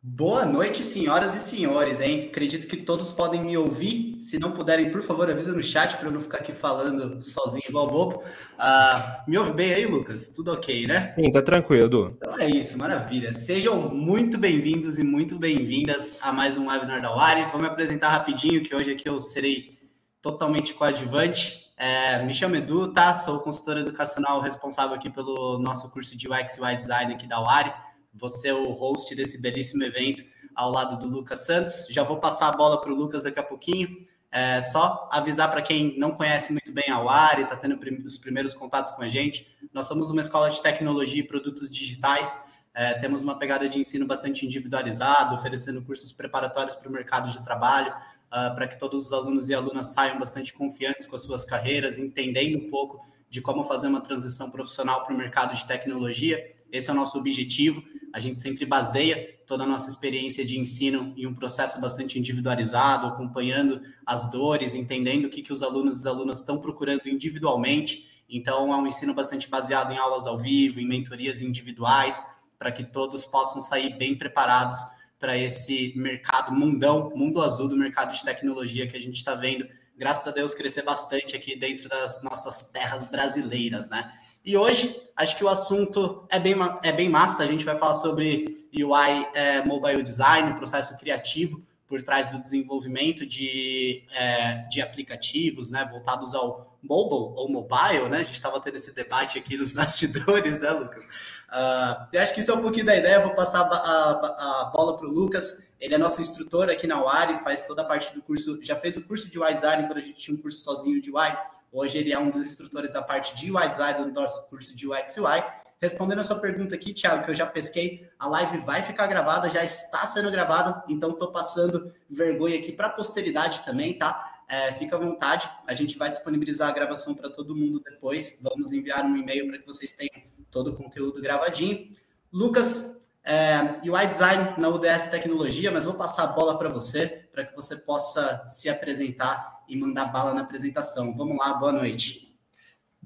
Boa noite, senhoras e senhores, hein? Acredito que todos podem me ouvir. Se não puderem, por favor, avisa no chat para eu não ficar aqui falando sozinho igual bobo. Uh, me ouve bem aí, Lucas? Tudo ok, né? Sim, tá tranquilo, Edu. Então é isso, maravilha. Sejam muito bem-vindos e muito bem-vindas a mais um webinar da Wari. Vou me apresentar rapidinho, que hoje aqui eu serei totalmente coadjuvante. É, me chamo Edu, tá? Sou consultora educacional responsável aqui pelo nosso curso de UX e UI Design aqui da Wari você é o host desse belíssimo evento ao lado do Lucas Santos. Já vou passar a bola para o Lucas daqui a pouquinho. É só avisar para quem não conhece muito bem a UAR e está tendo os primeiros contatos com a gente. Nós somos uma escola de tecnologia e produtos digitais. É, temos uma pegada de ensino bastante individualizado, oferecendo cursos preparatórios para o mercado de trabalho, uh, ah, para que todos os alunos e alunas saiam bastante confiantes com as suas carreiras, entendendo um pouco de como fazer uma transição profissional para o mercado de tecnologia. Esse é o nosso objetivo. A gente sempre baseia toda a nossa experiência de ensino em um processo bastante individualizado, acompanhando as dores, entendendo o que, que os alunos e as alunas estão procurando individualmente. Então, é um ensino bastante baseado em aulas ao vivo, em mentorias individuais, para que todos possam sair bem preparados para esse mercado mundão, mundo azul do mercado de tecnologia que a gente está vendo, graças a Deus, crescer bastante aqui dentro das nossas terras brasileiras, né? E hoje, acho que o assunto é bem, é bem massa. A gente vai falar sobre UI é, mobile design, processo criativo por trás do desenvolvimento de, é, de aplicativos né, voltados ao mobile ou mobile, né? A gente estava tendo esse debate aqui nos bastidores, né, Lucas? Uh, eu acho que isso é um pouquinho da ideia. Vou passar a, a, a bola para o Lucas. Ele é nosso instrutor aqui na UARI, faz toda a parte do curso, já fez o curso de UI Design quando a gente tinha um curso sozinho de UI. Hoje ele é um dos instrutores da parte de UI Design do nosso curso de UX UI. Respondendo a sua pergunta aqui, Thiago, que eu já pesquei, a live vai ficar gravada, já está sendo gravada, então estou passando vergonha aqui para a posteridade também, tá? é, fica à vontade. A gente vai disponibilizar a gravação para todo mundo depois. Vamos enviar um e-mail para que vocês tenham todo o conteúdo gravadinho. Lucas, é, UI Design na UDS Tecnologia, mas vou passar a bola para você, para que você possa se apresentar e mandar bala na apresentação. Vamos lá, boa noite.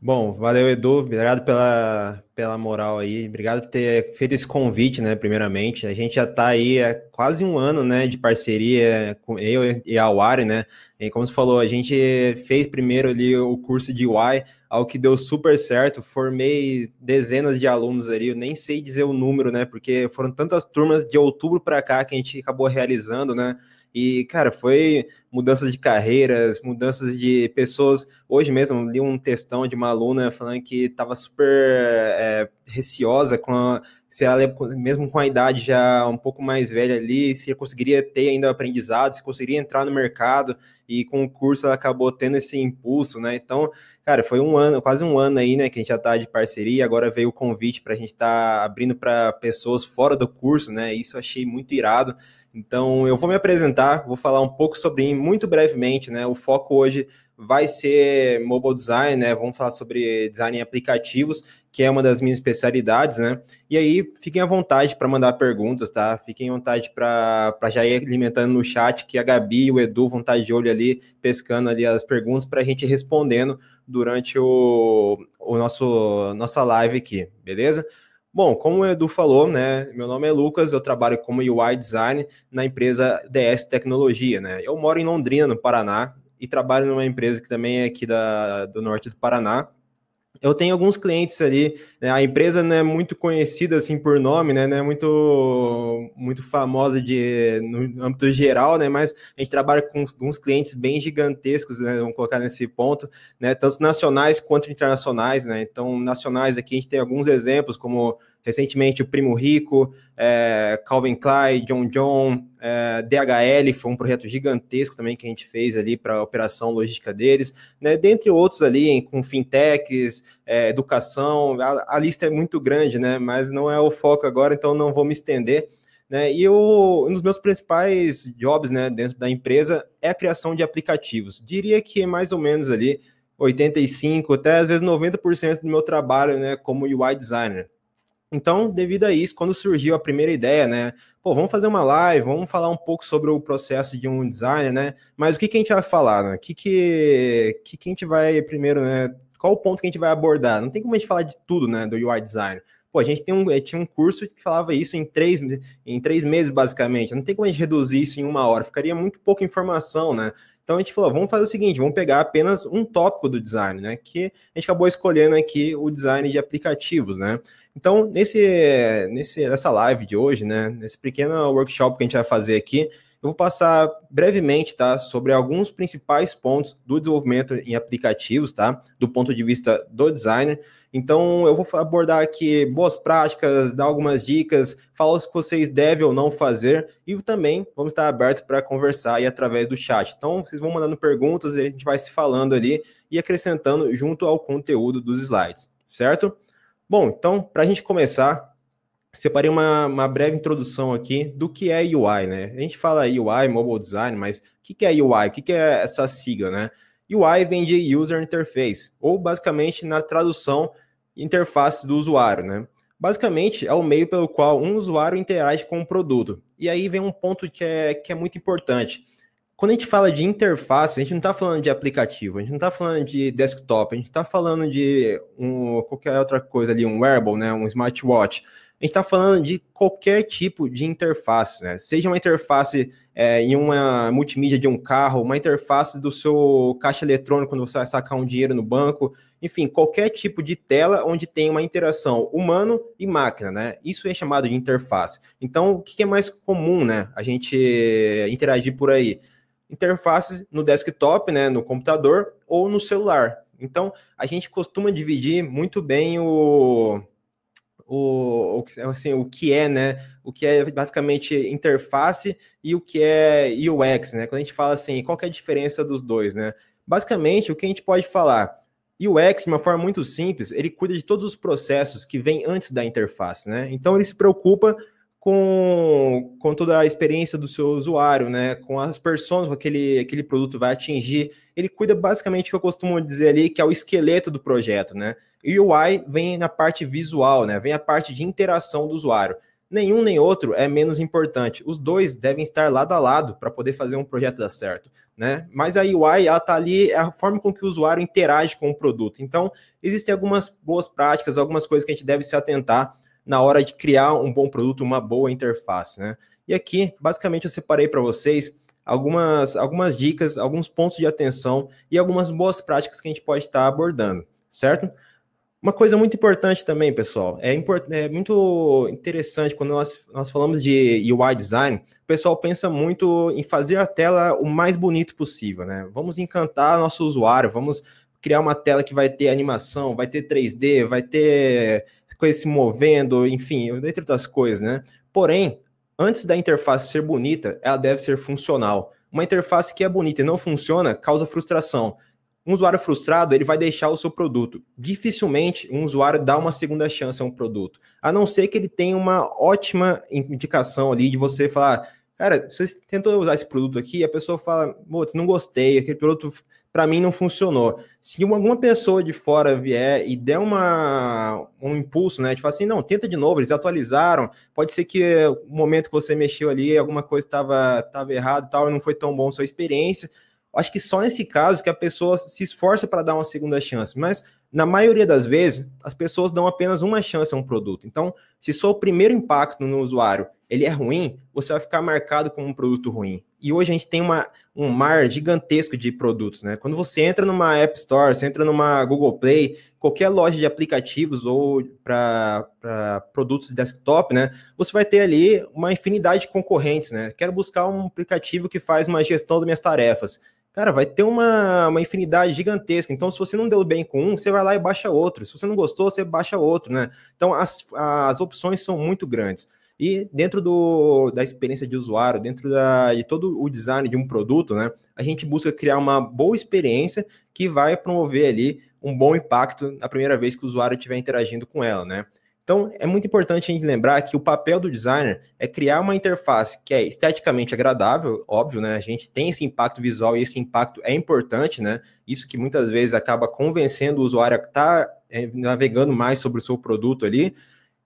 Bom, valeu, Edu. Obrigado pela, pela moral aí. Obrigado por ter feito esse convite, né? Primeiramente, a gente já está aí há quase um ano, né, de parceria com eu e a Wari, né? E como você falou, a gente fez primeiro ali o curso de UI, algo que deu super certo. Formei dezenas de alunos ali, eu nem sei dizer o número, né? Porque foram tantas turmas de outubro para cá que a gente acabou realizando, né? E, cara, foi mudanças de carreiras, mudanças de pessoas. Hoje mesmo li um textão de uma aluna falando que estava super é, receosa com a, se ela, mesmo com a idade já um pouco mais velha ali, se conseguiria ter ainda aprendizado, se conseguiria entrar no mercado. E com o curso ela acabou tendo esse impulso, né? Então, cara, foi um ano, quase um ano aí, né, que a gente já tá de parceria. Agora veio o convite para a gente estar tá abrindo para pessoas fora do curso, né? Isso achei muito irado. Então, eu vou me apresentar, vou falar um pouco sobre mim muito brevemente, né? O foco hoje vai ser mobile design, né? Vamos falar sobre design em aplicativos, que é uma das minhas especialidades, né? E aí, fiquem à vontade para mandar perguntas, tá? Fiquem à vontade para já ir alimentando no chat, que a Gabi e o Edu vão estar tá de olho ali, pescando ali as perguntas para a gente respondendo durante o, o nosso nossa live aqui, beleza? Bom, como o Edu falou, né? Meu nome é Lucas, eu trabalho como UI design na empresa DS Tecnologia, né? Eu moro em Londrina, no Paraná, e trabalho numa empresa que também é aqui da, do norte do Paraná, eu tenho alguns clientes ali, né, a empresa não é muito conhecida assim por nome, né, não é muito, muito famosa de, no âmbito geral, né, mas a gente trabalha com alguns clientes bem gigantescos, né, vamos colocar nesse ponto, né, tanto nacionais quanto internacionais, né, então nacionais aqui a gente tem alguns exemplos como Recentemente, o Primo Rico, é, Calvin Klein, John John, é, DHL, foi um projeto gigantesco também que a gente fez ali para a operação logística deles, né? dentre outros ali, com fintechs, é, educação, a, a lista é muito grande, né? mas não é o foco agora, então não vou me estender. Né, e o, um dos meus principais jobs né, dentro da empresa é a criação de aplicativos. Diria que é mais ou menos ali 85, até às vezes 90% do meu trabalho né, como UI designer. Então, devido a isso, quando surgiu a primeira ideia, né? Pô, vamos fazer uma live, vamos falar um pouco sobre o processo de um designer, né? Mas o que, que a gente vai falar, né? O que, que, que, que a gente vai primeiro, né? Qual o ponto que a gente vai abordar? Não tem como a gente falar de tudo, né? Do UI design. Pô, a gente tem um, tinha um curso que falava isso em três, em três meses, basicamente. Não tem como a gente reduzir isso em uma hora. Ficaria muito pouca informação, né? Então a gente falou, vamos fazer o seguinte, vamos pegar apenas um tópico do design, né? Que a gente acabou escolhendo aqui o design de aplicativos, né? Então, nesse, nesse, nessa live de hoje, né, nesse pequeno workshop que a gente vai fazer aqui, eu vou passar brevemente, tá, sobre alguns principais pontos do desenvolvimento em aplicativos, tá, do ponto de vista do designer. Então, eu vou abordar aqui boas práticas, dar algumas dicas, falar o que vocês devem ou não fazer e também vamos estar abertos para conversar aí através do chat. Então, vocês vão mandando perguntas e a gente vai se falando ali e acrescentando junto ao conteúdo dos slides, certo? Bom, então, para a gente começar, separei uma, uma, breve introdução aqui do que é UI, né? A gente fala UI, mobile design, mas o que, que é UI? O que, que é essa sigla, né? UI vem de User Interface, ou basicamente na tradução, interface do usuário, né? Basicamente, é o meio pelo qual um usuário interage com o um produto. E aí vem um ponto que é, que é muito importante. Quando a gente fala de interface, a gente não está falando de aplicativo, a gente não está falando de desktop, a gente está falando de um, qualquer outra coisa ali, um wearable, né, um smartwatch. A gente está falando de qualquer tipo de interface, né? Seja uma interface é, em uma multimídia de um carro, uma interface do seu caixa eletrônico quando você vai sacar um dinheiro no banco, enfim, qualquer tipo de tela onde tem uma interação humano e máquina, né? Isso é chamado de interface. Então, o que é mais comum, né? A gente interagir por aí interfaces no desktop, né, no computador ou no celular. Então, a gente costuma dividir muito bem o, o, assim, o que é, né? O que é basicamente interface e o que é UX, né? Quando a gente fala assim, qual é a diferença dos dois, né? Basicamente, o que a gente pode falar? UX, de uma forma muito simples, ele cuida de todos os processos que vêm antes da interface, né? Então, ele se preocupa com, com toda a experiência do seu usuário, né? Com as pessoas que aquele, aquele produto vai atingir. Ele cuida basicamente o que eu costumo dizer ali, que é o esqueleto do projeto, né? E o UI vem na parte visual, né? Vem a parte de interação do usuário. Nenhum nem outro é menos importante. Os dois devem estar lado a lado para poder fazer um projeto dar certo, né? Mas a UI, está ali, é a forma com que o usuário interage com o produto. Então, existem algumas boas práticas, algumas coisas que a gente deve se atentar na hora de criar um bom produto, uma boa interface, né? E aqui, basicamente, eu separei para vocês algumas, algumas dicas, alguns pontos de atenção e algumas boas práticas que a gente pode estar tá abordando, certo? Uma coisa muito importante também, pessoal, é, import é muito interessante quando nós, nós falamos de UI design, o pessoal pensa muito em fazer a tela o mais bonito possível, né? Vamos encantar nosso usuário, vamos criar uma tela que vai ter animação, vai ter 3D, vai ter coisas se movendo, enfim, dentre outras coisas, né? Porém, antes da interface ser bonita, ela deve ser funcional. Uma interface que é bonita e não funciona causa frustração. Um usuário frustrado, ele vai deixar o seu produto. Dificilmente um usuário dá uma segunda chance a um produto, a não ser que ele tenha uma ótima indicação ali de você falar, cara, você tentou usar esse produto aqui, a pessoa fala, putz, não gostei, aquele produto para mim não funcionou. Se alguma pessoa de fora vier e der uma, um impulso, né? Tipo assim, não, tenta de novo, eles atualizaram. Pode ser que o momento que você mexeu ali, alguma coisa estava errada errado tal, e não foi tão bom a sua experiência. Acho que só nesse caso que a pessoa se esforça para dar uma segunda chance. Mas na maioria das vezes, as pessoas dão apenas uma chance a um produto. Então, se só o primeiro impacto no usuário ele é ruim, você vai ficar marcado como um produto ruim. E hoje a gente tem uma, um mar gigantesco de produtos, né? Quando você entra numa App Store, você entra numa Google Play, qualquer loja de aplicativos ou para produtos de desktop, né? Você vai ter ali uma infinidade de concorrentes, né? Quero buscar um aplicativo que faz uma gestão das minhas tarefas. Cara, vai ter uma, uma infinidade gigantesca. Então, se você não deu bem com um, você vai lá e baixa outro. Se você não gostou, você baixa outro, né? Então, as, as opções são muito grandes. E dentro do, da experiência de usuário, dentro da, de todo o design de um produto, né, a gente busca criar uma boa experiência que vai promover ali um bom impacto na primeira vez que o usuário estiver interagindo com ela, né? Então, é muito importante a gente lembrar que o papel do designer é criar uma interface que é esteticamente agradável, óbvio, né? A gente tem esse impacto visual e esse impacto é importante, né? Isso que muitas vezes acaba convencendo o usuário a estar tá, é, navegando mais sobre o seu produto ali.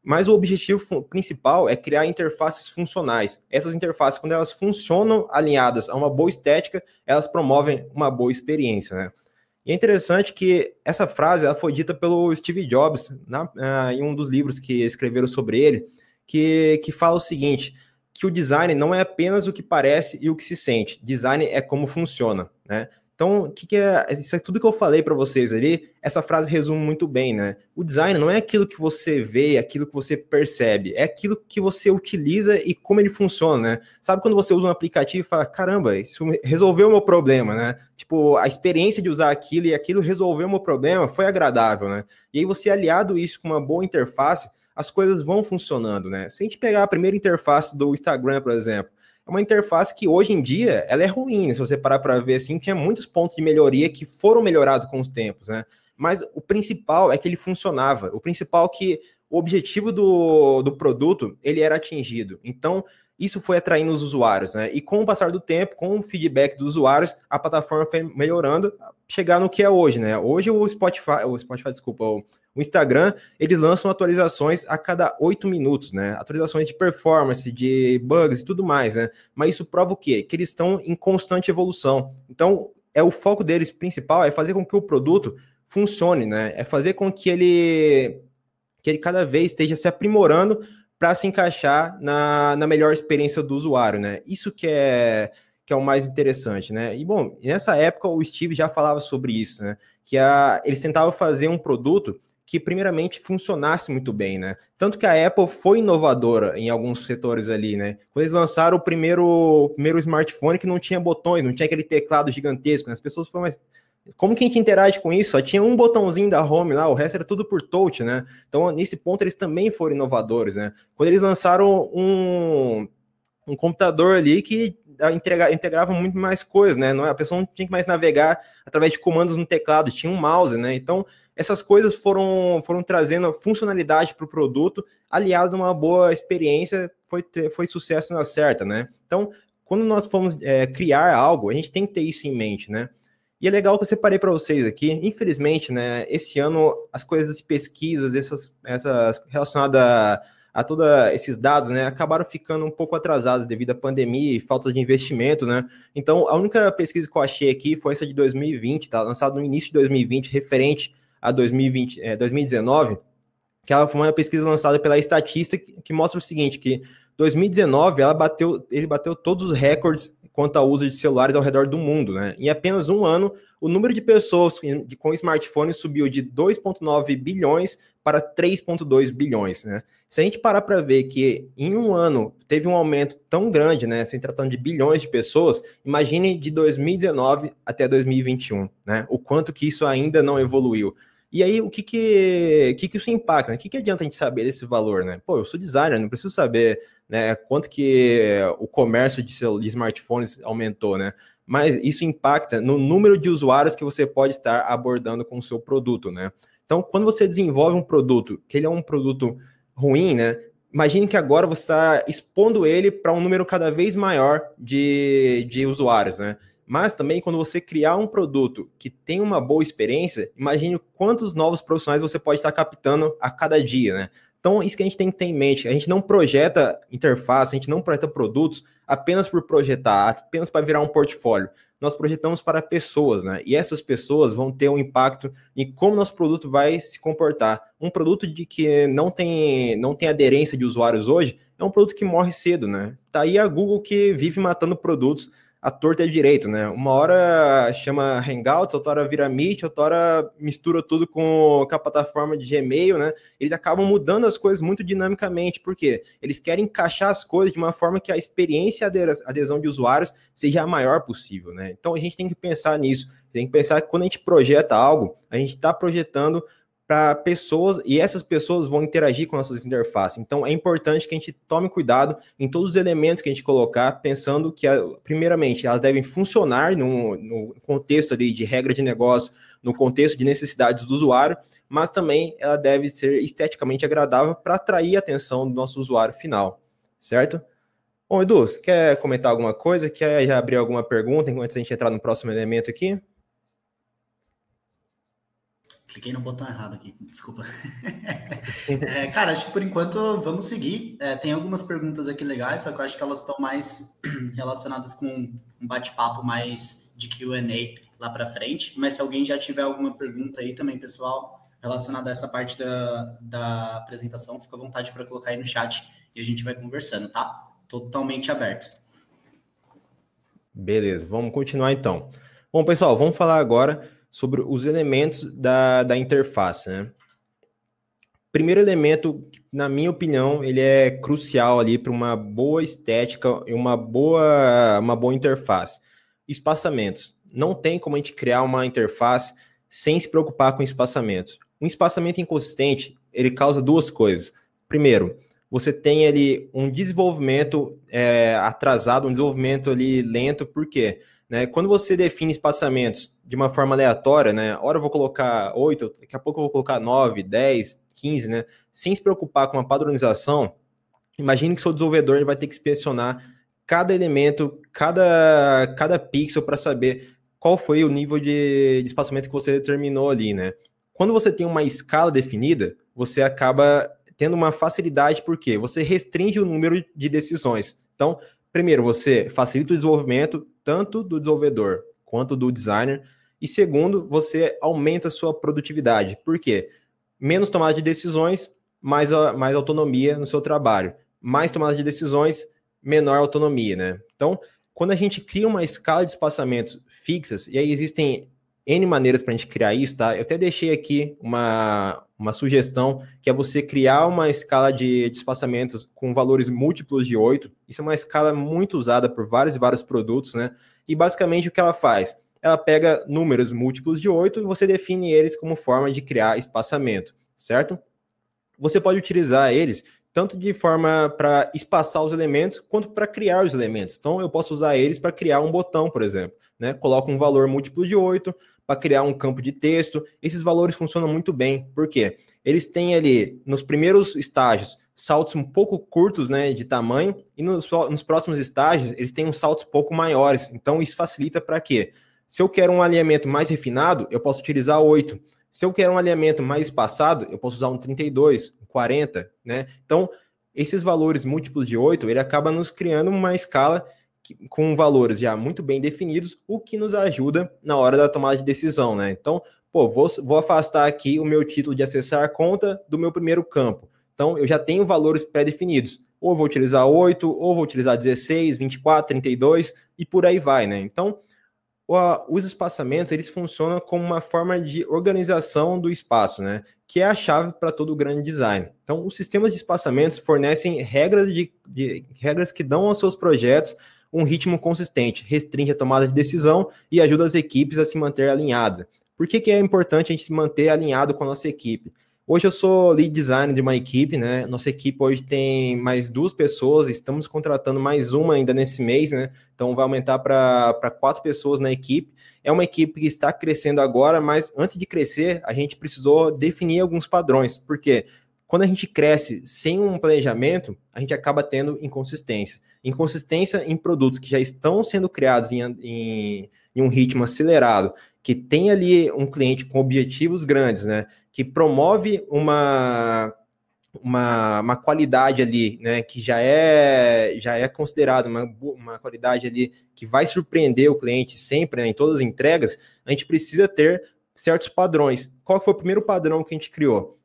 Mas o objetivo principal é criar interfaces funcionais. Essas interfaces, quando elas funcionam alinhadas a uma boa estética, elas promovem uma boa experiência, né? E é interessante que essa frase ela foi dita pelo Steve Jobs na, uh, em um dos livros que escreveram sobre ele, que, que fala o seguinte: que o design não é apenas o que parece e o que se sente, design é como funciona. Né? Então, que que é, isso é tudo que eu falei para vocês ali, essa frase resume muito bem, né? O design não é aquilo que você vê, é aquilo que você percebe, é aquilo que você utiliza e como ele funciona, né? Sabe quando você usa um aplicativo e fala, caramba, isso resolveu o meu problema, né? Tipo, a experiência de usar aquilo e aquilo resolveu o meu problema, foi agradável, né? E aí você aliado isso com uma boa interface, as coisas vão funcionando, né? Se a gente pegar a primeira interface do Instagram, por exemplo, é uma interface que hoje em dia ela é ruim, né? se você parar para ver assim, tinha muitos pontos de melhoria que foram melhorados com os tempos, né? Mas o principal é que ele funcionava, o principal é que o objetivo do, do produto ele era atingido. Então, isso foi atraindo os usuários, né? E com o passar do tempo, com o feedback dos usuários, a plataforma foi melhorando, chegar no que é hoje, né? Hoje o Spotify, o Spotify, desculpa, o o Instagram, eles lançam atualizações a cada oito minutos, né? Atualizações de performance, de bugs e tudo mais, né? Mas isso prova o quê? Que eles estão em constante evolução. Então, é o foco deles principal é fazer com que o produto funcione, né? É fazer com que ele que ele cada vez esteja se aprimorando para se encaixar na, na melhor experiência do usuário, né? Isso que é que é o mais interessante, né? E bom, nessa época o Steve já falava sobre isso, né? Que a, eles tentavam fazer um produto que primeiramente funcionasse muito bem, né? Tanto que a Apple foi inovadora em alguns setores ali, né? Quando eles lançaram o primeiro, o primeiro smartphone que não tinha botões, não tinha aquele teclado gigantesco, né? as pessoas foram mais como que a gente interage com isso? Só tinha um botãozinho da home lá, o resto era tudo por touch, né? Então, nesse ponto, eles também foram inovadores, né? Quando eles lançaram um, um computador ali que integrava, ah, integrava muito mais coisas, né? Não, é, a pessoa não tinha que mais navegar através de comandos no teclado, tinha um mouse, né? Então, essas coisas foram, foram trazendo funcionalidade para o produto, aliado a uma boa experiência, foi, foi sucesso na certa, né? Então, quando nós formos é, criar algo, a gente tem que ter isso em mente, né? E é legal que eu separei para vocês aqui. Infelizmente, né, esse ano as coisas de pesquisas, essas, essas relacionadas a, a todos esses dados, né, acabaram ficando um pouco atrasadas devido à pandemia e falta de investimento, né? Então, a única pesquisa que eu achei aqui foi essa de 2020, tá? Lançada no início de 2020, referente a 2020, é, 2019, que ela foi uma pesquisa lançada pela Estatista que, que, mostra o seguinte, que 2019 ela bateu, ele bateu todos os recordes quanto ao uso de celulares ao redor do mundo, né? Em apenas um ano, o número de pessoas com smartphone subiu de 2,9 bilhões para 3,2 bilhões, né? Se a gente parar para ver que em um ano teve um aumento tão grande, né, se tratando de bilhões de pessoas, imagine de 2019 até 2021, né? O quanto que isso ainda não evoluiu. E aí, o que que, que, que isso impacta? Né? O que, que adianta a gente saber desse valor, né? Pô, eu sou designer, não preciso saber né, quanto que o comércio de, de smartphones aumentou, né? Mas isso impacta no número de usuários que você pode estar abordando com o seu produto, né? Então, quando você desenvolve um produto, que ele é um produto ruim, né? Imagine que agora você está expondo ele para um número cada vez maior de, de usuários, né? Mas também quando você criar um produto que tem uma boa experiência, imagine quantos novos profissionais você pode estar tá captando a cada dia, né? Então, isso que a gente tem que ter em mente. A gente não projeta interface, a gente não projeta produtos apenas por projetar, apenas para virar um portfólio nós projetamos para pessoas, né? E essas pessoas vão ter um impacto em como nosso produto vai se comportar. Um produto de que não tem, não tem aderência de usuários hoje é um produto que morre cedo, né? Tá aí a Google que vive matando produtos a torta é direito, né? Uma hora chama Hangouts, outra hora vira Meet, outra hora mistura tudo com, a plataforma de Gmail, né? Eles acabam mudando as coisas muito dinamicamente, porque eles querem encaixar as coisas de uma forma que a experiência de adesão de usuários seja a maior possível, né? Então a gente tem que pensar nisso, tem que pensar que quando a gente projeta algo, a gente está projetando para pessoas, e essas pessoas vão interagir com nossas interfaces. Então, é importante que a gente tome cuidado em todos os elementos que a gente colocar, pensando que, primeiramente, elas devem funcionar no, no contexto ali de regra de negócio, no contexto de necessidades do usuário, mas também ela deve ser esteticamente agradável para atrair a atenção do nosso usuário final, certo? Bom, Edu, quer comentar alguma coisa? Quer já abrir alguma pergunta enquanto a gente entrar no próximo elemento aqui? Cliquei no botão errado aqui, desculpa. é, cara, acho que por enquanto vamos seguir. É, tem algumas perguntas aqui legais, só que eu acho que elas estão mais relacionadas com um bate-papo mais de QA lá para frente. Mas se alguém já tiver alguma pergunta aí também, pessoal, relacionada a essa parte da, da apresentação, fica à vontade para colocar aí no chat e a gente vai conversando, tá? Totalmente aberto. Beleza, vamos continuar então. Bom, pessoal, vamos falar agora sobre os elementos da, da interface, né? Primeiro elemento, na minha opinião, ele é crucial ali para uma boa estética e uma boa, uma boa interface. Espaçamentos. Não tem como a gente criar uma interface sem se preocupar com espaçamentos. Um espaçamento inconsistente, ele causa duas coisas. Primeiro, você tem ali um desenvolvimento é, atrasado, um desenvolvimento ali lento, por quê? Porque né? Quando você define espaçamentos de uma forma aleatória, né? Hora eu vou colocar 8, daqui a pouco eu vou colocar 9, 10, 15, né? Sem se preocupar com a padronização, imagine que seu desenvolvedor vai ter que inspecionar cada elemento, cada, cada pixel para saber qual foi o nível de, de espaçamento que você determinou ali, né? Quando você tem uma escala definida, você acaba tendo uma facilidade porque você restringe o número de decisões. Então, primeiro, você facilita o desenvolvimento, tanto do desenvolvedor quanto do designer. E segundo, você aumenta a sua produtividade. Por quê? Menos tomada de decisões, mais, ah, mais autonomia no seu trabalho. Mais tomada de decisões, menor autonomia, né? Então, quando a gente cria uma escala de espaçamentos fixas, e aí existem N maneiras para a gente criar isso, tá? Eu até deixei aqui uma, uma sugestão, que é você criar uma escala de, de espaçamentos com valores múltiplos de 8. Isso é uma escala muito usada por vários e vários produtos, né? E basicamente o que ela faz? Ela pega números múltiplos de 8 e você define eles como forma de criar espaçamento, certo? Você pode utilizar eles tanto de forma para espaçar os elementos quanto para criar os elementos. Então eu posso usar eles para criar um botão, por exemplo, né? Coloca um valor múltiplo de 8, para criar um campo de texto. Esses valores funcionam muito bem, porque eles têm ali, nos primeiros estágios, saltos um pouco curtos né, de tamanho, e nos, nos próximos estágios eles têm uns saltos pouco maiores. Então, isso facilita para quê? Se eu quero um alinhamento mais refinado, eu posso utilizar 8. Se eu quero um alinhamento mais espaçado, eu posso usar um 32, um 40, né? Então, esses valores múltiplos de 8, ele acaba nos criando uma escala com valores já muito bem definidos, o que nos ajuda na hora da tomada de decisão, né? Então, pô, vou, vou afastar aqui o meu título de acessar a conta do meu primeiro campo. Então, eu já tenho valores pré-definidos. Ou vou utilizar 8, ou vou utilizar 16, 24, 32 e por aí vai, né? Então, os espaçamentos eles funcionam como uma forma de organização do espaço, né? Que é a chave para todo o grande design. Então, os sistemas de espaçamentos fornecem regras, de, de, regras que dão aos seus projetos um ritmo consistente, restringe a tomada de decisão e ajuda as equipes a se manter alinhada. Por que, que é importante a gente se manter alinhado com a nossa equipe? Hoje eu sou lead designer de uma equipe, né? Nossa equipe hoje tem mais duas pessoas, estamos contratando mais uma ainda nesse mês, né? Então vai aumentar para quatro pessoas na equipe. É uma equipe que está crescendo agora, mas antes de crescer, a gente precisou definir alguns padrões, porque quando a gente cresce sem um planejamento, a gente acaba tendo inconsistência. Inconsistência em produtos que já estão sendo criados em, em, em um ritmo acelerado, que tem ali um cliente com objetivos grandes, né? Que promove uma uma, uma qualidade ali, né, que já é já é considerada uma, uma qualidade ali que vai surpreender o cliente sempre, né, em todas as entregas, a gente precisa ter certos padrões. Qual foi o primeiro padrão que a gente criou?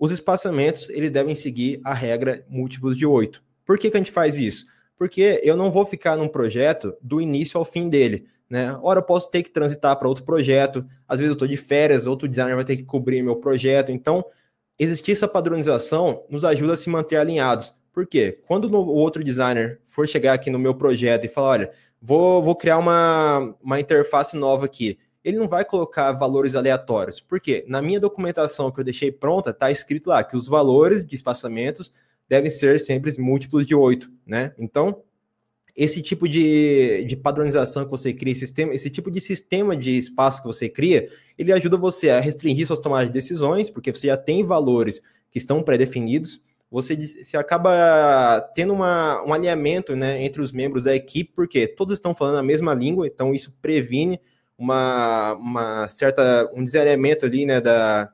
Os espaçamentos, eles devem seguir a regra múltiplos de 8. Por que, que a gente faz isso? Porque eu não vou ficar num projeto do início ao fim dele. Né? Ora, eu posso ter que transitar para outro projeto, às vezes eu estou de férias, outro designer vai ter que cobrir meu projeto. Então, existir essa padronização nos ajuda a se manter alinhados. Por quê? Quando o outro designer for chegar aqui no meu projeto e falar, olha, vou, vou criar uma, uma interface nova aqui, ele não vai colocar valores aleatórios. porque Na minha documentação que eu deixei pronta, está escrito lá que os valores de espaçamentos devem ser sempre múltiplos de 8, né? Então, esse tipo de, de padronização que você cria, sistema, esse tipo de sistema de espaço que você cria, ele ajuda você a restringir suas tomadas de decisões, porque você já tem valores que estão pré-definidos, você, você acaba tendo uma, um alinhamento né, entre os membros da equipe, porque todos estão falando a mesma língua, então isso previne uma, uma certa um desalinhamento ali, né, da,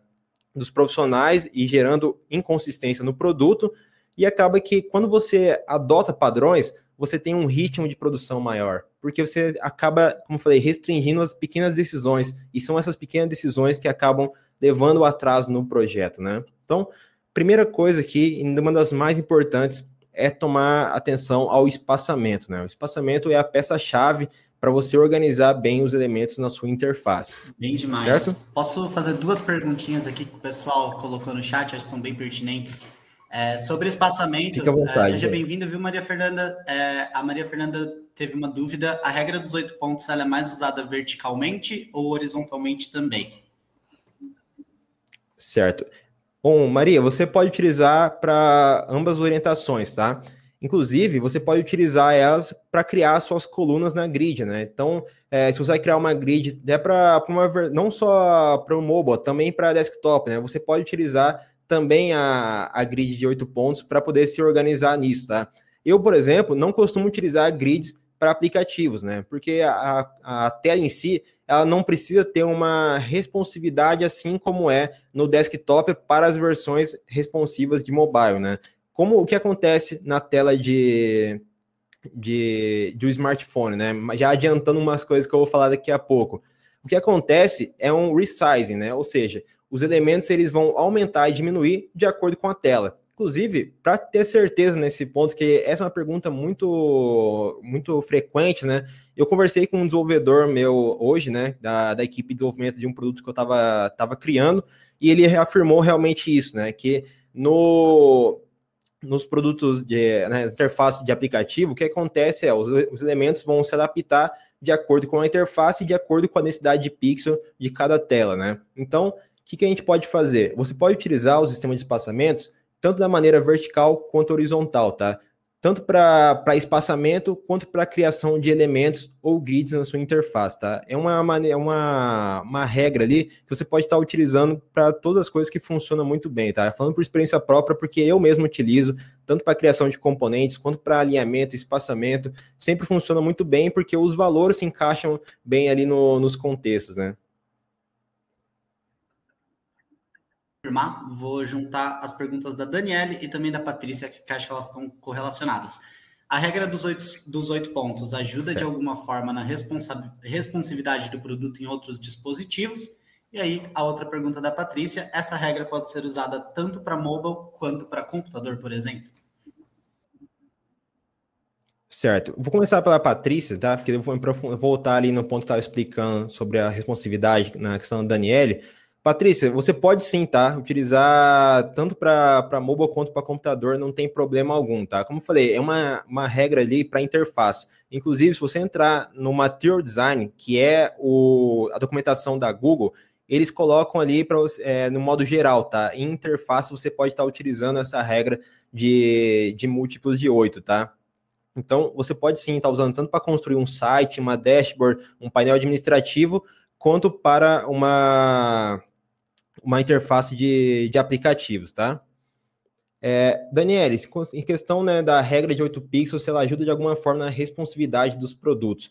dos profissionais e gerando inconsistência no produto. E acaba que quando você adota padrões, você tem um ritmo de produção maior, porque você acaba, como falei, restringindo as pequenas decisões, e são essas pequenas decisões que acabam levando o atraso no projeto, né? Então, primeira coisa aqui, uma das mais importantes, é tomar atenção ao espaçamento, né? O espaçamento é a peça-chave para você organizar bem os elementos na sua interface. Bem demais. Certo? Posso fazer duas perguntinhas aqui que o pessoal colocou no chat, acho que são bem pertinentes. É, sobre espaçamento, é, vontade, é, seja bem-vinda, viu, Maria Fernanda? É, a Maria Fernanda teve uma dúvida. A regra dos oito pontos ela é mais usada verticalmente ou horizontalmente também? Certo. Bom, Maria, você pode utilizar para ambas orientações, tá? Inclusive, você pode utilizar elas para criar suas colunas na grid, né? Então, é, se você vai criar uma grid, é para não só para o mobile, também para desktop, né? Você pode utilizar também a, a grid de oito pontos para poder se organizar nisso, tá? Eu, por exemplo, não costumo utilizar grids para aplicativos, né? Porque a, a, a tela em si, ela não precisa ter uma responsividade assim como é no desktop para as versões responsivas de mobile, né? como o que acontece na tela de, de, de um smartphone, né? Já adiantando umas coisas que eu vou falar daqui a pouco. O que acontece é um resizing, né? Ou seja, os elementos eles vão aumentar e diminuir de acordo com a tela. Inclusive, para ter certeza nesse ponto, que essa é uma pergunta muito, muito frequente, né? Eu conversei com um desenvolvedor meu hoje, né? Da, da equipe de desenvolvimento de um produto que eu estava tava criando, e ele reafirmou realmente isso, né? Que no nos produtos de na né, interface de aplicativo, o que acontece é os, os elementos vão se adaptar de acordo com a interface e de acordo com a densidade de pixel de cada tela, né? Então, o que, que a gente pode fazer? Você pode utilizar o sistema de espaçamentos tanto da maneira vertical quanto horizontal, tá? tanto para espaçamento quanto para criação de elementos ou grids na sua interface, tá? É uma, é uma, uma regra ali que você pode estar tá utilizando para todas as coisas que funcionam muito bem, tá? Falando por experiência própria, porque eu mesmo utilizo, tanto para criação de componentes, quanto para alinhamento, espaçamento, sempre funciona muito bem, porque os valores se encaixam bem ali no, nos contextos, né? confirmar, vou juntar as perguntas da Daniele e também da Patrícia, que acho que elas estão correlacionadas. A regra dos oito, dos oito pontos ajuda certo. de alguma forma na responsividade do produto em outros dispositivos. E aí, a outra pergunta da Patrícia: essa regra pode ser usada tanto para mobile quanto para computador, por exemplo? Certo. Vou começar pela Patrícia, tá? Porque eu vou voltar ali no ponto que estava explicando sobre a responsividade na questão da Daniele. Patrícia, você pode sim, tá? Utilizar tanto para mobile quanto para computador, não tem problema algum, tá? Como eu falei, é uma, uma regra ali para interface. Inclusive, se você entrar no Material Design, que é o, a documentação da Google, eles colocam ali pra, é, no modo geral, tá? Em interface, você pode estar tá utilizando essa regra de, de múltiplos de 8, tá? Então, você pode sim estar tá usando tanto para construir um site, uma dashboard, um painel administrativo, quanto para uma uma interface de, de aplicativos, tá? É, em questão né, da regra de 8 pixels, se ela ajuda de alguma forma na responsividade dos produtos.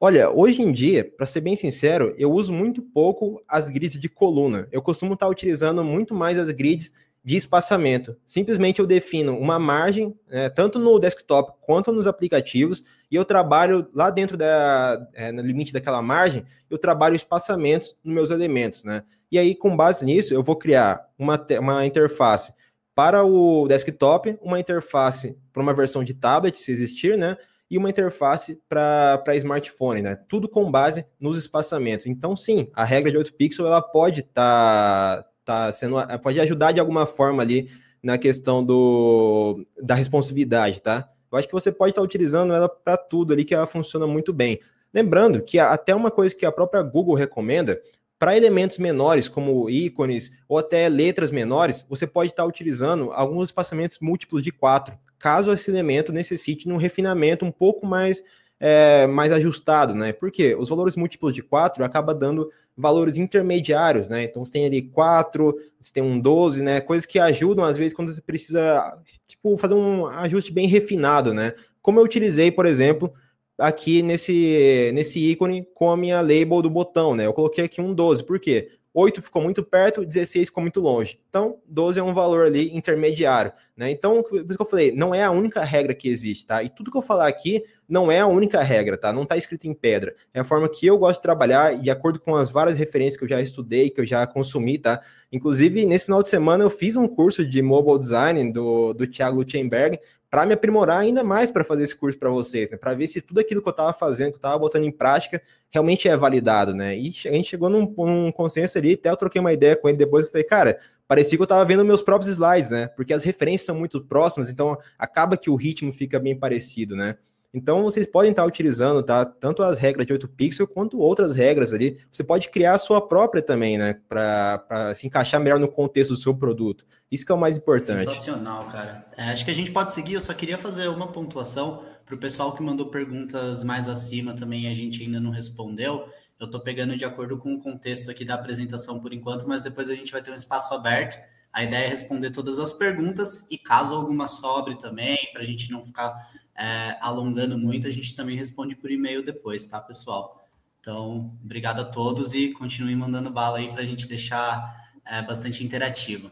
Olha, hoje em dia, para ser bem sincero, eu uso muito pouco as grids de coluna. Eu costumo estar tá utilizando muito mais as grids de espaçamento. Simplesmente eu defino uma margem, né, tanto no desktop quanto nos aplicativos, e eu trabalho lá dentro da é, no limite daquela margem, eu trabalho espaçamentos nos meus elementos, né? E aí, com base nisso, eu vou criar uma, uma interface para o desktop, uma interface para uma versão de tablet, se existir, né? E uma interface para smartphone, né? Tudo com base nos espaçamentos. Então, sim, a regra de 8 pixels ela pode estar tá, tá sendo. Eh, pode ajudar de alguma forma ali na questão do, da responsividade, tá? Eu acho que você pode estar tá utilizando ela para tudo ali, que ela funciona muito bem. Lembrando que até uma coisa que a própria Google recomenda para elementos menores, como ícones ou até letras menores, você pode estar tá utilizando alguns espaçamentos múltiplos de 4, caso esse elemento necessite de um refinamento um pouco mais, é, mais ajustado, né? Porque os valores múltiplos de 4 acaba dando valores intermediários, né? Então você tem ali 4, você tem um 12, né? Coisas que ajudam, às vezes, quando você precisa, tipo, fazer um ajuste bem refinado, né? Como eu utilizei, por exemplo, aqui nesse, nesse ícone com a minha label do botão, né? Eu coloquei aqui um 12, por quê? 8 ficou muito perto, 16 ficou muito longe. Então, 12 é um valor ali intermediário, né? Então, por isso que eu falei, não é a única regra que existe, tá? E tudo que eu falar aqui não é a única regra, tá? Não tá escrito em pedra. É a forma que eu gosto de trabalhar e de acordo com as várias referências que eu já estudei, que eu já consumi, tá? Inclusive, nesse final de semana eu fiz um curso de mobile design do, do Thiago Lutemberg, para me aprimorar ainda mais para fazer esse curso para vocês, né? Para ver se tudo aquilo que eu estava fazendo, que eu estava botando em prática, realmente é validado, né? E a gente chegou num, num, consenso ali, até eu troquei uma ideia com ele depois, eu falei, cara, parecia que eu estava vendo meus próprios slides, né? Porque as referências são muito próximas, então acaba que o ritmo fica bem parecido, né? Então vocês podem estar utilizando, tá? Tanto as regras de 8 pixels quanto outras regras ali. Você pode criar a sua própria também, né? Para se encaixar melhor no contexto do seu produto. Isso que é o mais importante. Sensacional, cara. É, acho que a gente pode seguir. Eu só queria fazer uma pontuação para o pessoal que mandou perguntas mais acima também. A gente ainda não respondeu. Eu estou pegando de acordo com o contexto aqui da apresentação por enquanto, mas depois a gente vai ter um espaço aberto. A ideia é responder todas as perguntas e caso alguma sobre também, para a gente não ficar é, alongando muito, a gente também responde por e-mail depois, tá, pessoal? Então, obrigado a todos e continuem mandando bala aí para a gente deixar é, bastante interativo.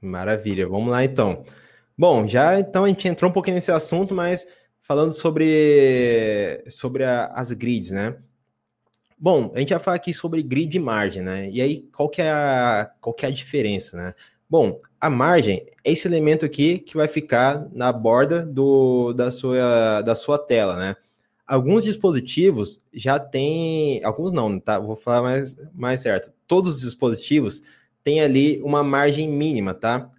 Maravilha, vamos lá então. Bom, já então a gente entrou um pouquinho nesse assunto, mas falando sobre, sobre a, as grids, né? Bom, a gente vai falar aqui sobre grid e margem, né? E aí, qual que é a, qual que é a diferença, né? Bom, a margem é esse elemento aqui que vai ficar na borda do, da, sua, da sua tela, né? Alguns dispositivos já têm, alguns não, tá? Vou falar mais, mais certo. Todos os dispositivos têm ali uma margem mínima, tá?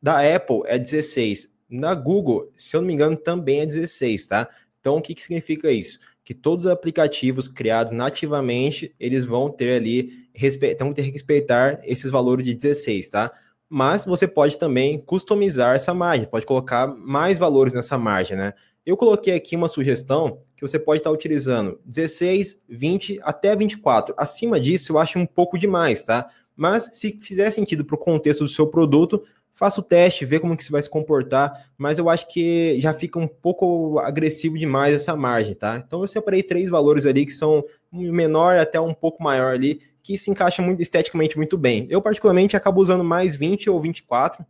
Da Apple é 16, na Google, se eu não me engano, também é 16, tá? Então, o que, que significa isso? Que todos os aplicativos criados nativamente, eles vão ter ali, respeitam ter que respeitar esses valores de 16, tá? mas você pode também customizar essa margem, pode colocar mais valores nessa margem, né? Eu coloquei aqui uma sugestão que você pode estar utilizando 16, 20 até 24. Acima disso, eu acho um pouco demais, tá? Mas se fizer sentido para o contexto do seu produto, faça o teste, vê como que você vai se comportar, mas eu acho que já fica um pouco agressivo demais essa margem, tá? Então eu separei três valores ali que são menor até um pouco maior ali, que se encaixa muito esteticamente muito bem. Eu particularmente acabo usando mais 20 ou 24,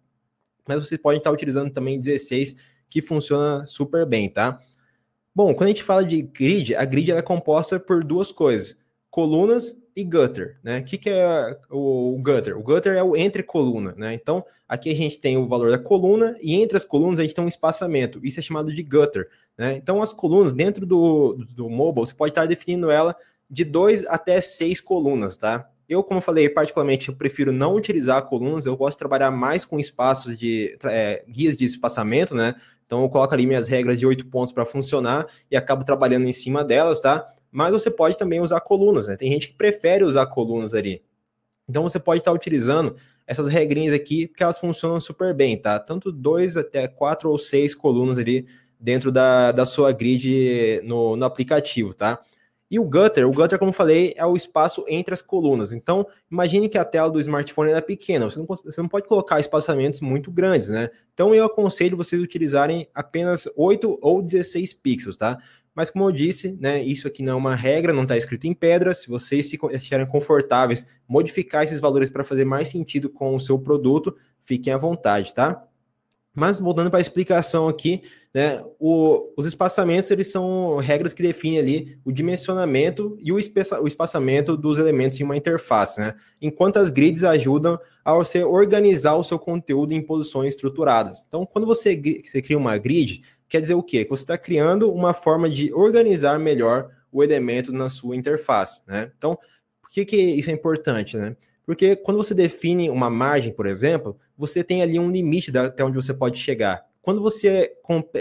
mas você pode estar utilizando também 16, que funciona super bem, tá? Bom, quando a gente fala de grid, a grid é composta por duas coisas: colunas e gutter, né? O que, que é o gutter? O gutter é o entre coluna, né? Então, aqui a gente tem o valor da coluna e entre as colunas a gente tem um espaçamento. Isso é chamado de gutter, né? Então, as colunas dentro do, do mobile, você pode estar definindo ela de dois até seis colunas, tá? Eu, como falei, particularmente, eu prefiro não utilizar colunas, eu gosto de trabalhar mais com espaços de é, guias de espaçamento, né? Então eu coloco ali minhas regras de oito pontos para funcionar e acabo trabalhando em cima delas, tá? mas você pode também usar colunas, né? Tem gente que prefere usar colunas ali. Então você pode estar utilizando essas regrinhas aqui, porque elas funcionam super bem, tá? Tanto dois até quatro ou seis colunas ali dentro da, da sua grid no, no aplicativo, tá? E o gutter, o gutter, como eu falei, é o espaço entre as colunas. Então, imagine que a tela do smartphone é pequena, você não, você não pode colocar espaçamentos muito grandes, né? Então, eu aconselho vocês utilizarem apenas 8 ou 16 pixels, tá? Mas como eu disse, né, isso aqui não é uma regra, não está escrito em pedra. Se vocês se acharem confortáveis, modificar esses valores para fazer mais sentido com o seu produto, fiquem à vontade, tá? Mas voltando para a explicação aqui, né, o, os espaçamentos eles são regras que definem ali o dimensionamento e o, o espaçamento dos elementos em uma interface, né? Enquanto as grids ajudam a você organizar o seu conteúdo em posições estruturadas. Então, quando você, você cria uma grid, Quer dizer o quê? Que você está criando uma forma de organizar melhor o elemento na sua interface, né? Então, por que, que isso é importante, né? Porque quando você define uma margem, por exemplo, você tem ali um limite até onde você pode chegar. Quando você,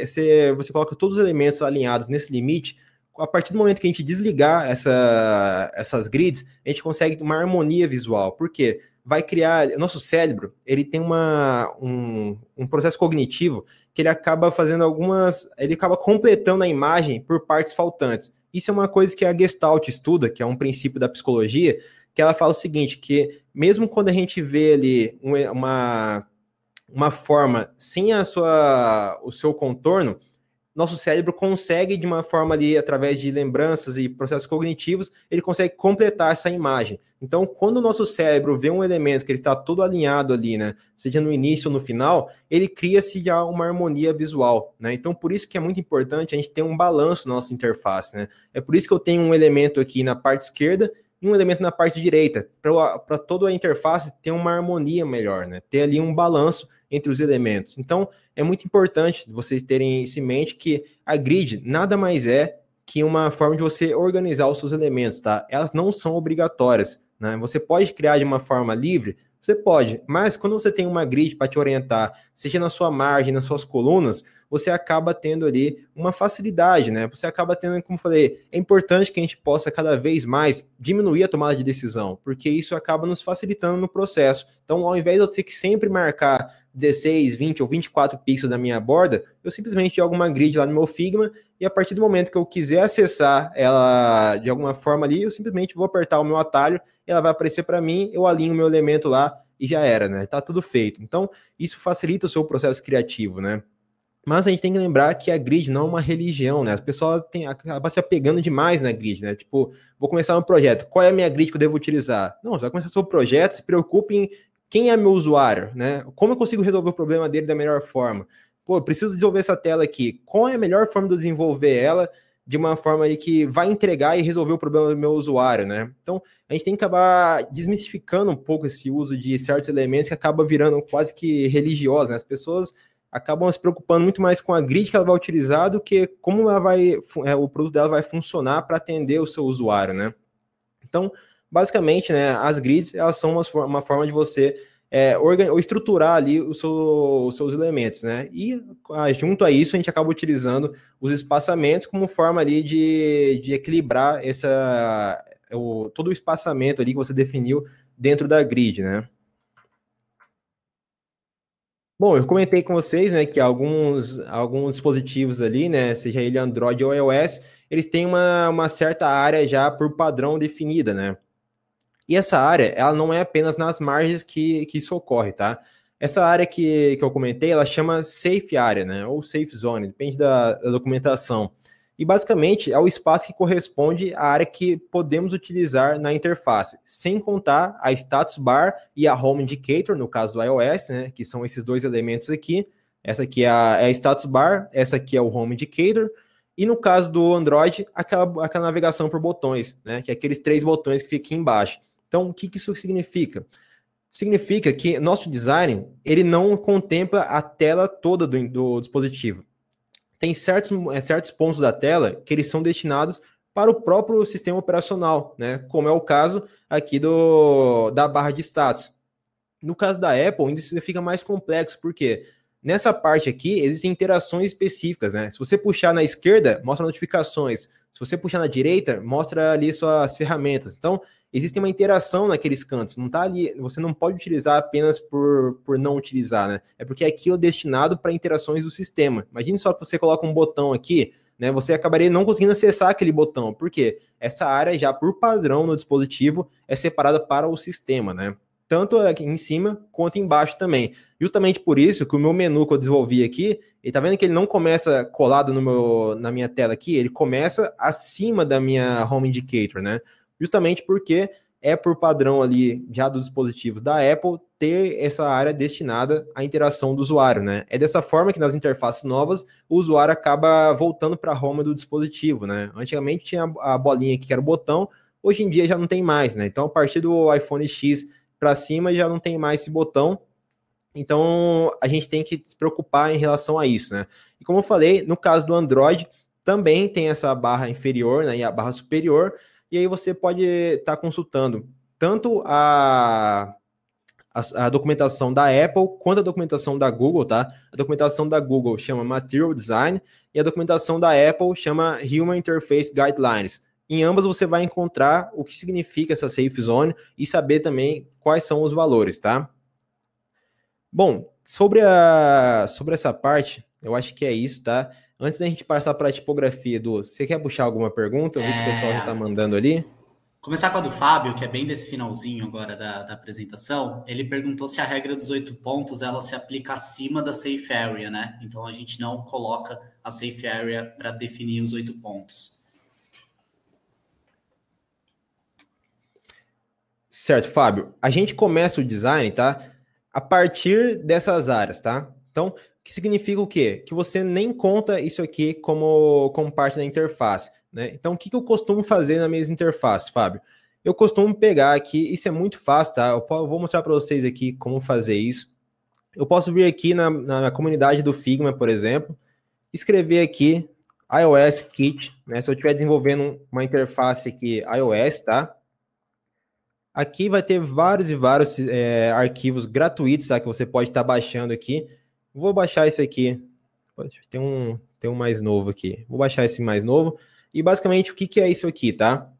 você, você coloca todos os elementos alinhados nesse limite, a partir do momento que a gente desligar essa, essas grids, a gente consegue uma harmonia visual. Por quê? Vai criar. O nosso cérebro ele tem uma, um, um processo cognitivo que ele acaba fazendo algumas. ele acaba completando a imagem por partes faltantes. Isso é uma coisa que a Gestalt estuda, que é um princípio da psicologia, que ela fala o seguinte: que mesmo quando a gente vê ali uma, uma forma sem a sua, o seu contorno, nosso cérebro consegue, de uma forma ali, através de lembranças e processos cognitivos, ele consegue completar essa imagem. Então, quando o nosso cérebro vê um elemento que ele está todo alinhado ali, né, seja no início ou no final, ele cria-se já uma harmonia visual, né? Então, por isso que é muito importante a gente ter um balanço na nossa interface, né? É por isso que eu tenho um elemento aqui na parte esquerda e um elemento na parte direita, para toda a interface ter uma harmonia melhor, né? Ter ali um balanço entre os elementos. Então, é muito importante vocês terem isso em mente que a grid nada mais é que uma forma de você organizar os seus elementos, tá? Elas não são obrigatórias, né? Você pode criar de uma forma livre, você pode, mas quando você tem uma grid para te orientar, seja na sua margem, nas suas colunas, você acaba tendo ali uma facilidade, né? Você acaba tendo, como falei, é importante que a gente possa cada vez mais diminuir a tomada de decisão, porque isso acaba nos facilitando no processo. Então, ao invés de eu ter que sempre marcar 16, 20 ou 24 pixels da minha borda, eu simplesmente jogo uma grid lá no meu Figma e a partir do momento que eu quiser acessar ela de alguma forma ali, eu simplesmente vou apertar o meu atalho, ela vai aparecer para mim, eu alinho o meu elemento lá e já era, né? Tá tudo feito. Então, isso facilita o seu processo criativo, né? Mas a gente tem que lembrar que a grid não é uma religião, né? As pessoas têm, acabam se apegando demais na grid, né? Tipo, vou começar um projeto, qual é a minha grid que eu devo utilizar? Não, você vai começar seu projeto, se preocupe em quem é meu usuário? Né? Como eu consigo resolver o problema dele da melhor forma? Pô, preciso desenvolver essa tela aqui. Qual é a melhor forma de eu desenvolver ela de uma forma ali que vai entregar e resolver o problema do meu usuário, né? Então, a gente tem que acabar desmistificando um pouco esse uso de certos elementos que acaba virando quase que religiosa, né? As pessoas acabam se preocupando muito mais com a grid que ela vai utilizar do que como ela vai, é, o produto dela vai funcionar para atender o seu usuário, né? Então, basicamente, né, as grids elas são uma, uma forma de você é, ou estruturar ali os, seu, os seus elementos, né? E ah, junto a isso a gente acaba utilizando os espaçamentos como forma ali de, de equilibrar essa, o, todo o espaçamento ali que você definiu dentro da grid, né? Bom, eu comentei com vocês, né, que alguns, alguns dispositivos ali, né, seja ele Android ou iOS, eles têm uma, uma certa área já por padrão definida, né? E essa área, ela não é apenas nas margens que, que isso ocorre, tá? Essa área que, que eu comentei, ela chama safe área, né? Ou safe zone, depende da, da documentação. E basicamente é o espaço que corresponde à área que podemos utilizar na interface, sem contar a status bar e a home indicator, no caso do iOS, né? Que são esses dois elementos aqui. Essa aqui é a, é a status bar, essa aqui é o home indicator. E no caso do Android, aquela, aquela navegação por botões, né? Que é aqueles três botões que ficam aqui embaixo. Então, o que, isso significa? Significa que nosso design ele não contempla a tela toda do, do dispositivo. Tem certos, eh, certos pontos da tela que eles são destinados para o próprio sistema operacional, né? como é o caso aqui do, da barra de status. No caso da Apple, ainda fica mais complexo, porque nessa parte aqui existem interações específicas, né? Se você puxar na esquerda, mostra notificações. Se você puxar na direita, mostra ali suas ferramentas. Então, existe uma interação naqueles cantos. Não tá ali, você não pode utilizar apenas por, por não utilizar, né? É porque aquilo é destinado para interações do sistema. Imagine só que você coloca um botão aqui, né? Você acabaria não conseguindo acessar aquele botão, porque essa área já por padrão no dispositivo é separada para o sistema, né? Tanto aqui em cima quanto embaixo também. Justamente por isso que o meu menu que eu desenvolvi aqui, ele tá vendo que ele não começa colado no meu, na minha tela aqui, ele começa acima da minha home indicator, né? justamente porque é por padrão ali já dos dispositivos da Apple ter essa área destinada à interação do usuário, né? É dessa forma que nas interfaces novas o usuário acaba voltando para a home do dispositivo, né? Antigamente tinha a bolinha aqui que era o botão, hoje em dia já não tem mais, né? Então a partir do iPhone X para cima já não tem mais esse botão. Então a gente tem que se preocupar em relação a isso, né? E como eu falei, no caso do Android também tem essa barra inferior né, e a barra superior, e aí você pode estar tá consultando tanto a, a, a, documentação da Apple quanto a documentação da Google, tá? A documentação da Google chama Material Design e a documentação da Apple chama Human Interface Guidelines. Em ambas você vai encontrar o que significa essa safe zone e saber também quais são os valores, tá? Bom, sobre, a, sobre essa parte, eu acho que é isso, tá? Antes da gente passar para a tipografia, Edu, você quer puxar alguma pergunta? Eu vi que o é. pessoal já está mandando ali. Começar com a do Fábio, que é bem desse finalzinho agora da, da, apresentação. Ele perguntou se a regra dos oito pontos ela se aplica acima da safe area, né? Então a gente não coloca a safe area para definir os oito pontos. Certo, Fábio. A gente começa o design, tá? A partir dessas áreas, tá? Então, que significa o quê? Que você nem conta isso aqui como, como parte da interface. Né? Então, o que, que eu costumo fazer na minha interface, Fábio? Eu costumo pegar aqui, isso é muito fácil, tá? Eu vou mostrar para vocês aqui como fazer isso. Eu posso vir aqui na, na comunidade do Figma, por exemplo, escrever aqui iOS Kit, né? Se eu estiver desenvolvendo uma interface aqui iOS, tá? Aqui vai ter vários e vários é, arquivos gratuitos, tá? Que você pode estar tá baixando aqui. Vou baixar esse aqui. Tem um, tem um mais novo aqui. Vou baixar esse mais novo. E basicamente o que, que é isso aqui, tá?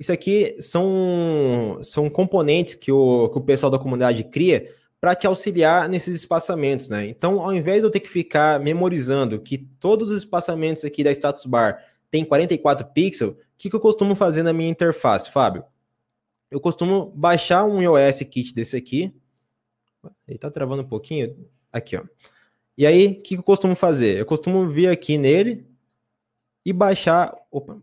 Isso aqui são, são componentes que o, que o pessoal da comunidade cria para te auxiliar nesses espaçamentos, né? Então, ao invés de eu ter que ficar memorizando que todos os espaçamentos aqui da status bar tem 44 pixels, o que, que eu costumo fazer na minha interface, Fábio? Eu costumo baixar um iOS kit desse aqui. Ele tá travando um pouquinho. Aqui, ó. E aí, o que eu costumo fazer? Eu costumo vir aqui nele e baixar, opa,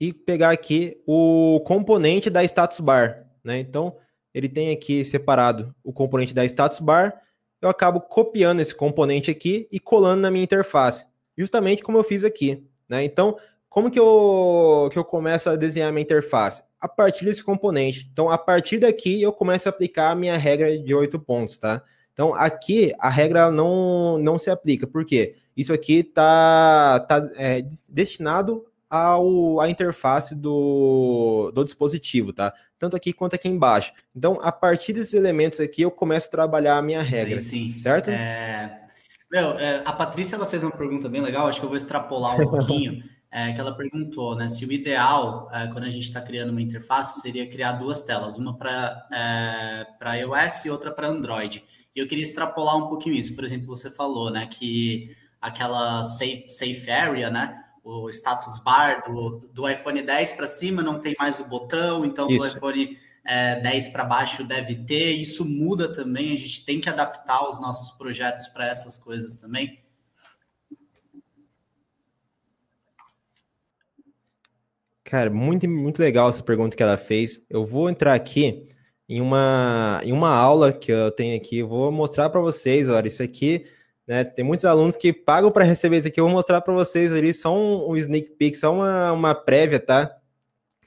e pegar aqui o componente da status bar, né? Então, ele tem aqui separado o componente da status bar, eu acabo copiando esse componente aqui e colando na minha interface, justamente como eu fiz aqui, né? Então, como que eu, que eu começo a desenhar minha interface? A partir desse componente. Então, a partir daqui, eu começo a aplicar a minha regra de oito pontos, tá? Então, aqui a regra não, não se aplica, porque isso aqui está tá, é, destinado ao, à interface do, do dispositivo, tá? Tanto aqui quanto aqui embaixo. Então, a partir desses elementos aqui, eu começo a trabalhar a minha regra. Aí sim. Certo? É... Meu, é, a Patrícia ela fez uma pergunta bem legal, acho que eu vou extrapolar um pouquinho. É, que ela perguntou, né? Se o ideal, é, quando a gente está criando uma interface, seria criar duas telas, uma para é, iOS e outra para Android. E eu queria extrapolar um pouquinho isso. Por exemplo, você falou, né, que aquela safe, safe area, né, o status bar do, do iPhone 10 para cima não tem mais o botão, então o do iPhone é, 10 para baixo deve ter. Isso muda também. A gente tem que adaptar os nossos projetos para essas coisas também. Cara, muito, muito legal essa pergunta que ela fez. Eu vou entrar aqui em uma, em uma aula que eu tenho aqui. Eu vou mostrar para vocês, olha, isso aqui, né? Tem muitos alunos que pagam para receber isso aqui. Eu vou mostrar para vocês ali só um, um, sneak peek, só uma, uma prévia, tá?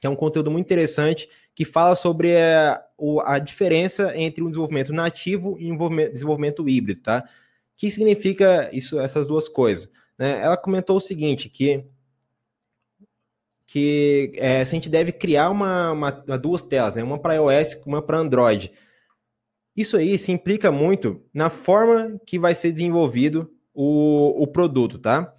Que é um conteúdo muito interessante que fala sobre a, é, a diferença entre um desenvolvimento nativo e um desenvolvimento híbrido, tá? O que significa isso, essas duas coisas? Né? Ela comentou o seguinte, que que é, se a gente deve criar uma, uma, uma duas telas, né? uma para iOS e uma para Android. Isso aí se implica muito na forma que vai ser desenvolvido o, o produto, tá?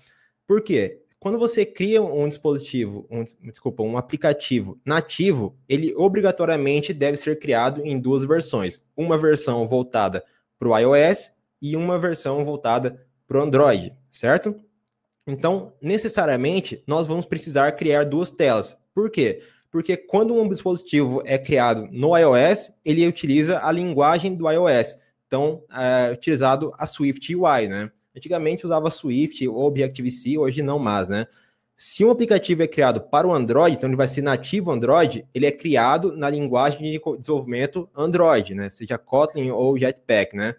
Por quê? Quando você cria um dispositivo, um, desculpa, um aplicativo nativo, ele obrigatoriamente deve ser criado em duas versões. Uma versão voltada para o iOS e uma versão voltada para o Android, certo? Então, necessariamente, nós vamos precisar criar duas telas. Por quê? Porque quando um dispositivo é criado no iOS, ele utiliza a linguagem do iOS. Então, é utilizado a Swift UI, né? Antigamente usava Swift ou Objective-C, hoje não mais, né? Se um aplicativo é criado para o Android, então ele vai ser nativo Android, ele é criado na linguagem de desenvolvimento Android, né? Seja Kotlin ou Jetpack, né?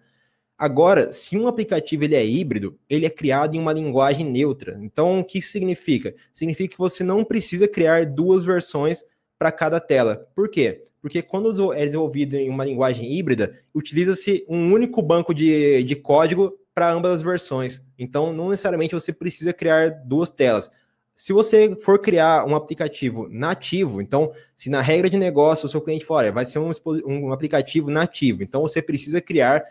Agora, se um aplicativo ele é híbrido, ele é criado em uma linguagem neutra. Então, o que significa? Significa que você não precisa criar duas versões para cada tela. Por quê? Porque quando é desenvolvido em uma linguagem híbrida, utiliza-se um único banco de, de código para ambas as versões. Então, não necessariamente você precisa criar duas telas. Se você for criar um aplicativo nativo, então, se na regra de negócio o seu cliente for, vai ser um, um aplicativo nativo, então você precisa criar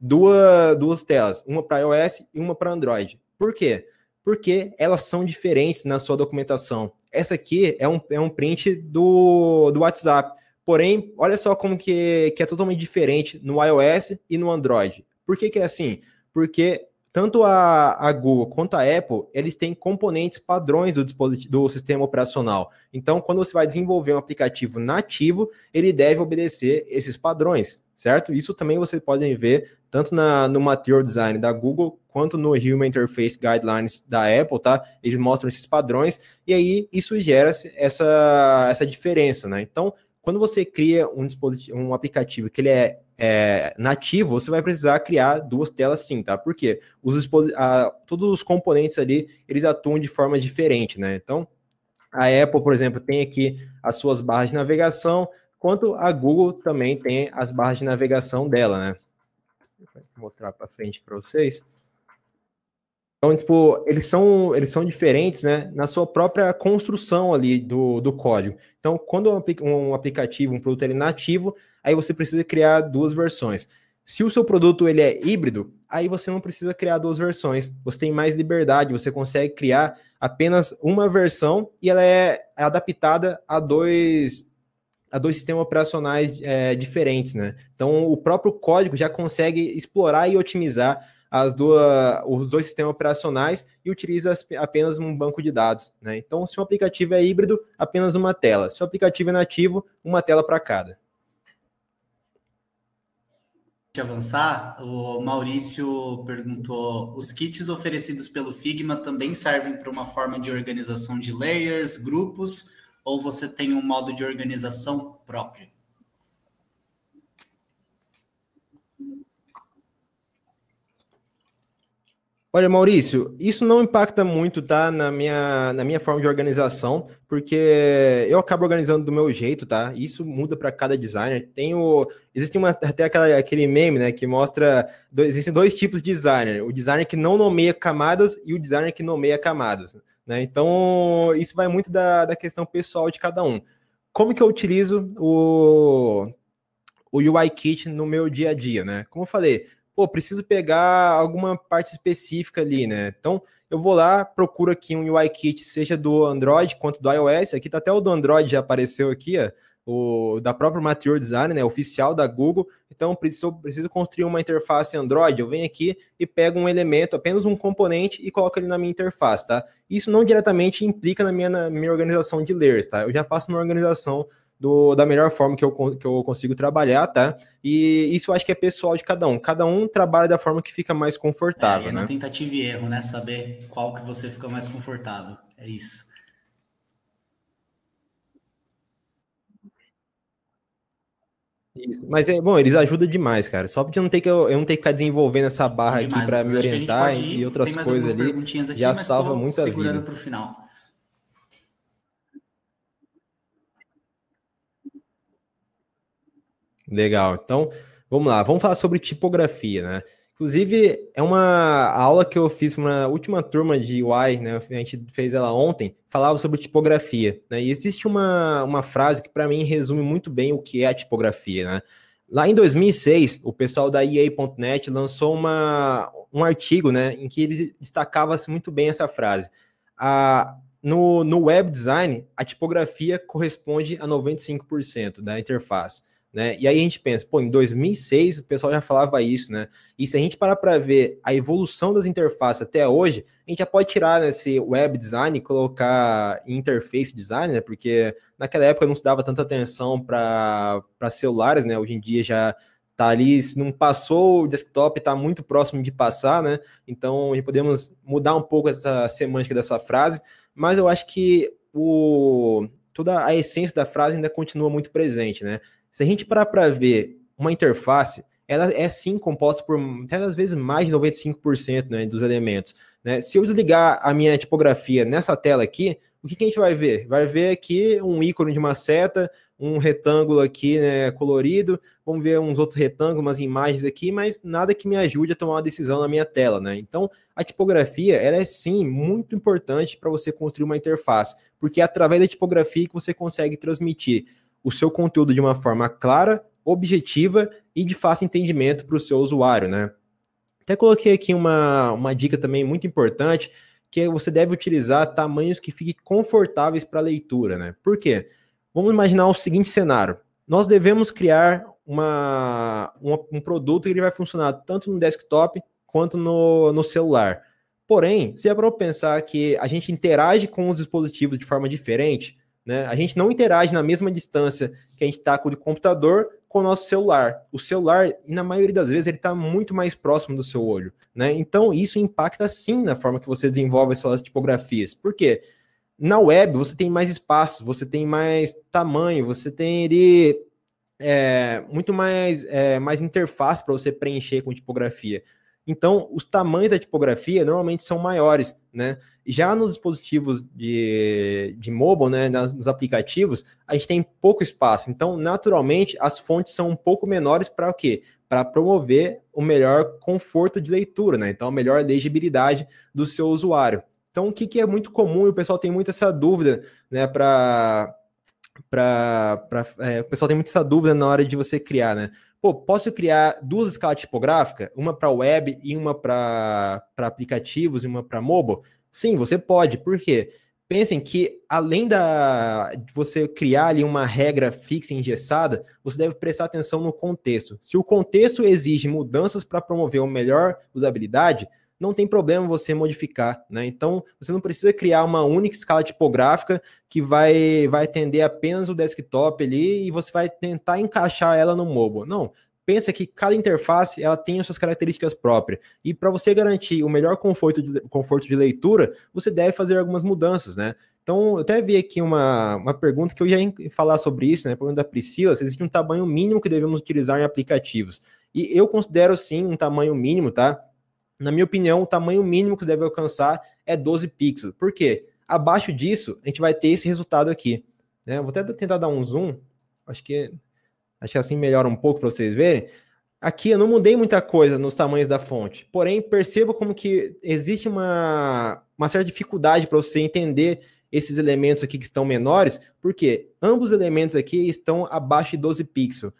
duas, duas telas, uma para iOS e uma para Android. Por quê? Porque elas são diferentes na sua documentação. Essa aqui é um, é um print do, do WhatsApp. Porém, olha só como que, que é totalmente diferente no iOS e no Android. Por que, que é assim? Porque tanto a, a Google quanto a Apple, eles têm componentes padrões do, do sistema operacional. Então, quando você vai desenvolver um aplicativo nativo, ele deve obedecer esses padrões, certo? Isso também vocês podem ver tanto na, no Material Design da Google quanto no Human Interface Guidelines da Apple, tá? Eles mostram esses padrões e aí isso gera essa, essa diferença, né? Então, quando você cria um dispositivo, um aplicativo que ele é, é nativo, você vai precisar criar duas telas sim, tá? Porque os a, todos os componentes ali, eles atuam de forma diferente, né? Então, a Apple, por exemplo, tem aqui as suas barras de navegação, quanto a Google também tem as barras de navegação dela, né? Vou mostrar para frente para vocês. Então, tipo, eles são, eles são diferentes, né, na sua própria construção ali do, do código. Então, quando um aplicativo, um produto ele é nativo, aí você precisa criar duas versões. Se o seu produto ele é híbrido, aí você não precisa criar duas versões. Você tem mais liberdade, você consegue criar apenas uma versão e ela é adaptada a dois a dois sistemas operacionais é, diferentes, né? Então, o próprio código já consegue explorar e otimizar as duas, os dois sistemas operacionais e utiliza apenas um banco de dados. Né? Então, se o um aplicativo é híbrido, apenas uma tela. Se o aplicativo é nativo, uma tela para cada. De avançar, o Maurício perguntou: os kits oferecidos pelo Figma também servem para uma forma de organização de layers, grupos, ou você tem um modo de organização próprio? Olha, Maurício, isso não impacta muito, tá, na minha, na minha forma de organização, porque eu acabo organizando do meu jeito, tá? Isso muda para cada designer. Tem o, existe uma, até aquela, aquele meme, né, que mostra dois, existem dois tipos de designer: o designer que não nomeia camadas e o designer que nomeia camadas. Né? Então, isso vai muito da, da questão pessoal de cada um. Como que eu utilizo o o UI Kit no meu dia a dia, né? Como eu falei, pô, preciso pegar alguma parte específica ali, né? Então, eu vou lá, procuro aqui um UI kit seja do Android quanto do iOS. Aqui tá até o do Android já apareceu aqui, ó, o da própria Material Design, né, oficial da Google. Então, preciso, preciso construir uma interface Android. Eu venho aqui e pego um elemento, apenas um componente, e coloco ele na minha interface, tá? Isso não diretamente implica na minha, na minha organização de layers, tá? Eu já faço uma organização do, da melhor forma que eu, que eu consigo trabalhar, tá? E isso eu acho que é pessoal de cada um. Cada um trabalha da forma que fica mais confortável, é, é né? tentativa e erro, né? Saber qual que você fica mais confortável. É isso. Isso. Mas é bom, eles ajudam demais, cara. Só porque eu não tenho que, eu, não ter que ficar desenvolvendo essa barra demais, aqui para me orientar ir, e outras coisas ali, aqui, já salva muita segurando vida. Segurando pro final. Legal. Então, vamos lá. Vamos falar sobre tipografia, né? Inclusive, é uma aula que eu fiz na última turma de UI, né? A gente fez ela ontem, falava sobre tipografia. Né? E existe uma, uma frase que, para mim, resume muito bem o que é a tipografia, né? Lá em 2006, o pessoal da EA.net lançou uma, um artigo, né? Em que ele destacava-se muito bem essa frase. A, no, no web design, a tipografia corresponde a 95% da interface. Né? E aí a gente pensa, pô, em 2006 o pessoal já falava isso, né? E se a gente parar para ver a evolução das interfaces até hoje, a gente já pode tirar né, esse web design e colocar interface design, né? Porque naquela época não se dava tanta atenção para celulares, né? Hoje em dia já tá ali, se não passou o desktop, está muito próximo de passar, né? Então a gente podemos mudar um pouco essa semântica dessa frase, mas eu acho que o toda a essência da frase ainda continua muito presente, né? Se a gente parar para ver uma interface, ela é sim composta por até às vezes mais de 95% né, dos elementos. Né? Se eu desligar a minha tipografia nessa tela aqui, o que, que, a gente vai ver? Vai ver aqui um ícone de uma seta, um retângulo aqui né, colorido, vamos ver uns outros retângulos, umas imagens aqui, mas nada que me ajude a tomar uma decisão na minha tela. Né? Então, a tipografia ela é sim muito importante para você construir uma interface, porque é através da tipografia que você consegue transmitir o seu conteúdo de uma forma clara, objetiva e de fácil entendimento para o seu usuário, né? Até coloquei aqui uma, uma dica também muito importante, que é você deve utilizar tamanhos que fiquem confortáveis para leitura, né? Por quê? Vamos imaginar o seguinte cenário. Nós devemos criar uma, uma um produto que ele vai funcionar tanto no desktop quanto no, no celular. Porém, se é para pensar que a gente interage com os dispositivos de forma diferente, né? A gente não interage na mesma distância que a gente está com o computador com o nosso celular. O celular, na maioria das vezes, ele está muito mais próximo do seu olho. Né? Então, isso impacta sim na forma que você desenvolve as suas tipografias. Por quê? Na web, você tem mais espaço, você tem mais tamanho, você tem ele, é, muito mais, é, mais interface para você preencher com tipografia. Então, os tamanhos da tipografia normalmente são maiores, né? Já nos dispositivos de, de mobile, né, nos aplicativos, a gente tem pouco espaço. Então, naturalmente, as fontes são um pouco menores para o quê? Para promover o melhor conforto de leitura, né? Então, a melhor legibilidade do seu usuário. Então, o que, que é muito comum e o pessoal tem muito essa dúvida, né, para para é, o pessoal tem muito essa dúvida na hora de você criar, né? pô, posso criar duas escalas tipográficas, uma para web e uma para aplicativos e uma para mobile? Sim, você pode. Por quê? Pensem que além da de você criar ali uma regra fixa e engessada, você deve prestar atenção no contexto. Se o contexto exige mudanças para promover uma melhor usabilidade, não tem problema você modificar, né? Então, você não precisa criar uma única escala tipográfica que vai, vai atender apenas o desktop ali e você vai tentar encaixar ela no mobile. Não, pensa que cada interface ela tem as suas características próprias. E para você garantir o melhor conforto de, conforto de leitura, você deve fazer algumas mudanças, né? Então, eu até vi aqui uma, uma pergunta que eu ia falar sobre isso, né? Pergunta da Priscila, se existe um tamanho mínimo que devemos utilizar em aplicativos. E eu considero sim um tamanho mínimo, tá? Na minha opinião, o tamanho mínimo que você deve alcançar é 12 pixels. Por quê? Abaixo disso, a gente vai ter esse resultado aqui. Né? Vou até tentar dar um zoom. Acho que, acho que assim melhora um pouco para vocês verem. Aqui eu não mudei muita coisa nos tamanhos da fonte. Porém, perceba como que existe uma, uma certa dificuldade para você entender esses elementos aqui que estão menores, porque ambos os elementos aqui estão abaixo de 12 pixels.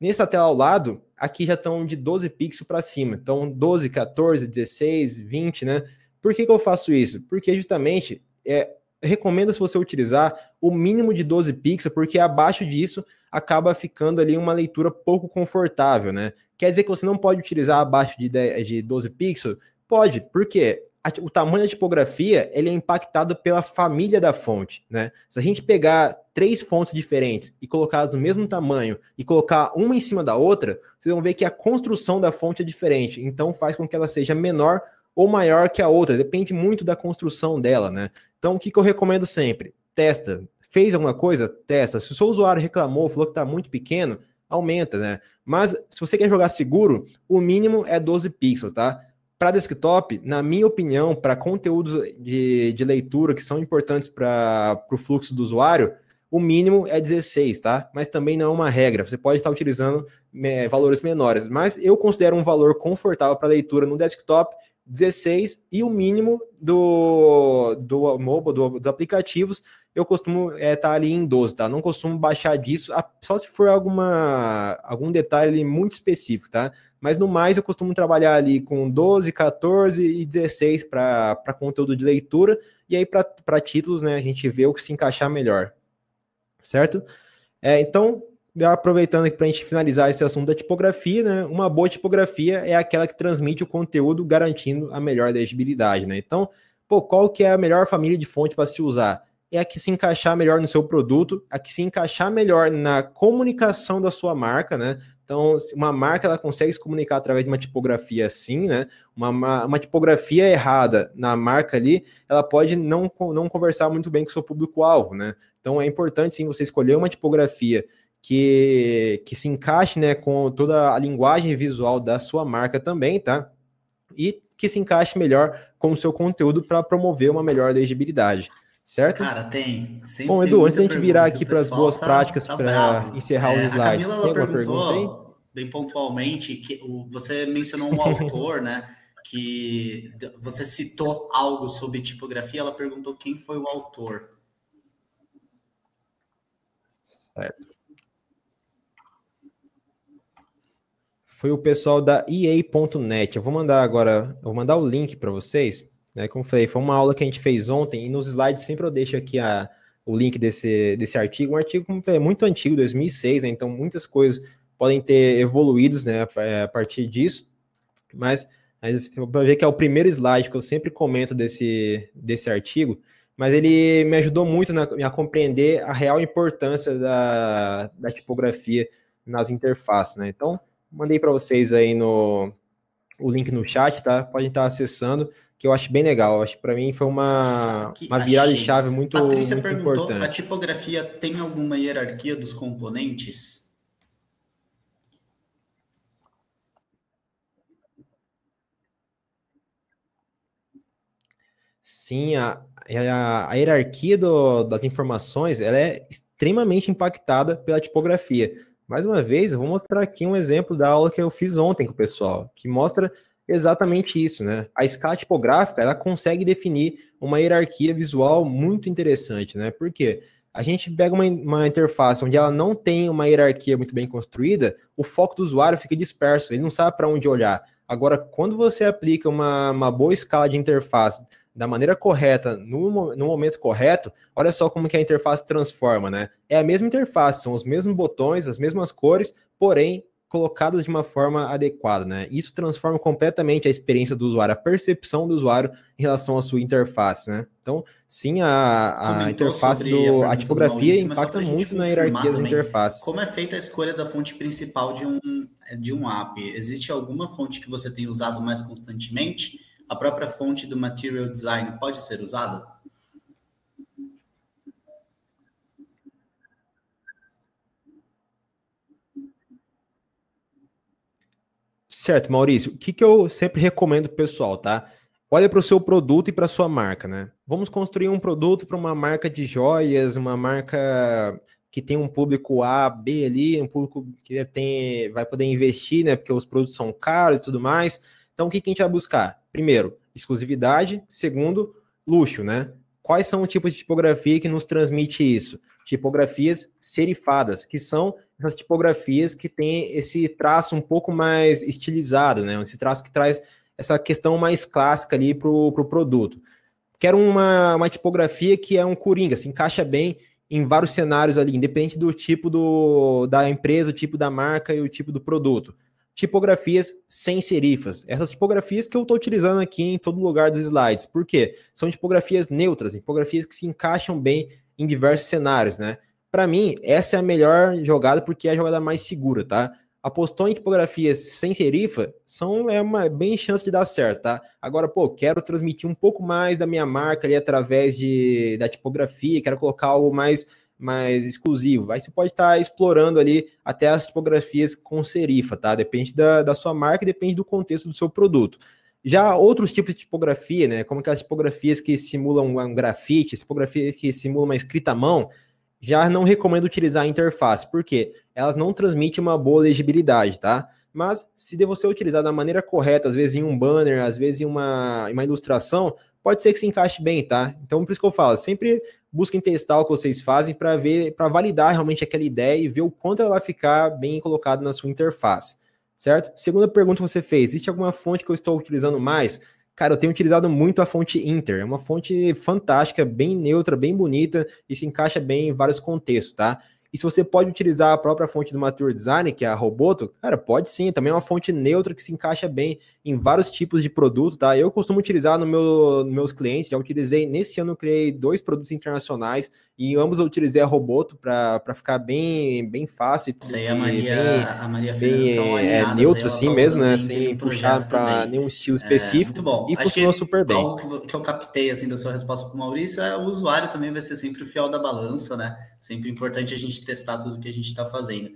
Nessa tela ao lado, aqui já estão de 12 pixels para cima. Então, 12, 14, 16, 20, né? Por que, que eu faço isso? Porque justamente é, se você utilizar o mínimo de 12 pixels, porque abaixo disso acaba ficando ali uma leitura pouco confortável, né? Quer dizer que você não pode utilizar abaixo de, 10, de 12 pixels? Pode, Por quê? a, o tamanho da tipografia ele é impactado pela família da fonte, né? Se a gente pegar três fontes diferentes e colocá-las do mesmo tamanho e colocar uma em cima da outra, vocês vão ver que a construção da fonte é diferente, então faz com que ela seja menor ou maior que a outra, depende muito da construção dela, né? Então o que, que eu recomendo sempre? Testa. Fez alguma coisa? Testa. Se o seu usuário reclamou, falou que está muito pequeno, aumenta, né? Mas se você quer jogar seguro, o mínimo é 12 pixels, tá? Para desktop, na minha opinião, para conteúdos de, de leitura que são importantes para o fluxo do usuário, o mínimo é 16, tá? Mas também não é uma regra. Você pode estar utilizando valores menores, mas eu considero um valor confortável para leitura no desktop 16 e o mínimo do do mobile, do, dos aplicativos, eu costumo estar é, tá ali em 12, tá? Não costumo baixar disso, só se for alguma algum detalhe muito específico, tá? Mas no mais, eu costumo trabalhar ali com 12, 14 e 16 para conteúdo de leitura. E aí, para títulos, né, a gente vê o que se encaixar melhor. Certo? É, então, aproveitando aqui para a gente finalizar esse assunto da tipografia, né? Uma boa tipografia é aquela que transmite o conteúdo garantindo a melhor legibilidade, né? Então, pô, qual que é a melhor família de fonte para se usar? É a que se encaixar melhor no seu produto, a que se encaixar melhor na comunicação da sua marca, né? Então, uma marca ela consegue se comunicar através de uma tipografia assim, né? Uma, uma tipografia errada na marca ali, ela pode não, não conversar muito bem com o seu público-alvo, né? Então é importante sim você escolher uma tipografia que, que se encaixe né, com toda a linguagem visual da sua marca também, tá? E que se encaixe melhor com o seu conteúdo para promover uma melhor legibilidade certo? Cara, tem. Sempre Bom, Edu, antes da gente virar aqui para as boas tá, práticas tá para encerrar é, os slides, Camila, tem alguma pergunta aí? Bem pontualmente, que você mencionou um autor, né? Que você citou algo sobre tipografia, ela perguntou quem foi o autor. Certo. Foi o pessoal da EA.net. Eu vou mandar agora, eu vou mandar o link para vocês né? Como falei, foi uma aula que a gente fez ontem e nos slides sempre eu deixo aqui a, o link desse, desse artigo, um artigo como falei, muito antigo, 2006, né? então muitas coisas podem ter evoluído né, é, a partir disso, mas para ver que é o primeiro slide que eu sempre comento desse, desse artigo, mas ele me ajudou muito na, a compreender a real importância da, da tipografia nas interfaces. Né? Então, mandei para vocês aí no, o link no chat, tá? Podem estar acessando que eu acho bem legal. Eu acho que para mim foi uma, uma assim, virada de chave muito, Patrícia muito perguntou, importante. A tipografia tem alguma hierarquia dos componentes? Sim, a, é, a, a hierarquia do, das informações ela é extremamente impactada pela tipografia. Mais uma vez, eu vou mostrar aqui um exemplo da aula que eu fiz ontem com o pessoal, que mostra exatamente isso, né? A escala tipográfica, ela consegue definir uma hierarquia visual muito interessante, né? porque A gente pega uma, uma interface onde ela não tem uma hierarquia muito bem construída, o foco do usuário fica disperso, ele não sabe para onde olhar. Agora, quando você aplica uma, uma boa escala de interface da maneira correta, no, no momento correto, olha só como que a interface transforma, né? É a mesma interface, são os mesmos botões, as mesmas cores, porém colocadas de uma forma adequada, né? Isso transforma completamente a experiência do usuário, a percepção do usuário em relação à sua interface, né? Então, sim, a, a interface do a, a tipografia do impacta muito na hierarquia das interfaces. Como é feita a escolha da fonte principal de um de um app? Existe alguma fonte que você tem usado mais constantemente? A própria fonte do Material Design pode ser usada? Certo, Maurício. O que, que eu sempre recomendo pro pessoal, tá? Olha para o seu produto e para sua marca, né? Vamos construir um produto para uma marca de joias, uma marca que tem um público A, B ali, um público que tem, vai poder investir, né? Porque os produtos são caros e tudo mais. Então, o que, que a gente vai buscar? Primeiro, exclusividade. Segundo, luxo, né? Quais são os tipos de tipografia que nos transmite isso? tipografias serifadas, que são essas tipografias que têm esse traço um pouco mais estilizado, né? Esse traço que traz essa questão mais clássica ali para o pro produto. Quero uma, uma tipografia que é um coringa, se encaixa bem em vários cenários ali, independente do tipo do, da empresa, o tipo da marca e o tipo do produto. Tipografias sem serifas. Essas tipografias que eu estou utilizando aqui em todo lugar dos slides. Por quê? São tipografias neutras, tipografias que se encaixam bem em diversos cenários, né? Para mim, essa é a melhor jogada porque é a jogada mais segura, tá? Apostou em tipografias sem serifa, são é uma é bem chance de dar certo, tá? Agora, pô, quero transmitir um pouco mais da minha marca ali através de, da tipografia, quero colocar algo mais mais exclusivo. Aí você pode estar tá explorando ali até as tipografias com serifa, tá? Depende da, da sua marca, depende do contexto do seu produto. Já outros tipos de tipografia, né, como aquelas tipografias que simulam um grafite, tipografias que simulam uma escrita à mão, já não recomendo utilizar a interface, porque ela não transmite uma boa legibilidade, tá? Mas se você utilizar da maneira correta, às vezes em um banner, às vezes em uma, em uma ilustração, pode ser que se encaixe bem, tá? Então, por isso que eu falo, sempre busquem testar o que vocês fazem para ver, para validar realmente aquela ideia e ver o quanto ela vai ficar bem colocada na sua interface certo? Segunda pergunta que você fez, existe alguma fonte que eu estou utilizando mais? Cara, eu tenho utilizado muito a fonte Inter, é uma fonte fantástica, bem neutra, bem bonita e se encaixa bem em vários contextos, tá? E se você pode utilizar a própria fonte do Mature Design, que é a Roboto, cara, pode sim, também é uma fonte neutra que se encaixa bem em vários tipos de produto, tá? Eu costumo utilizar no meu, nos meus clientes, já utilizei, nesse ano eu criei dois produtos internacionais e ambos eu utilizei a Roboto para ficar bem, bem fácil. Isso aí a Maria, bem, a Maria bem, tá é, neutro né? assim tá mesmo, né? Sem puxar para nenhum estilo é, específico. É, muito bom. E Acho funcionou que, super bem. Algo que eu captei assim da sua resposta para o Maurício é o usuário também vai ser sempre o fiel da balança, né? Sempre importante a gente testar tudo que a gente está fazendo.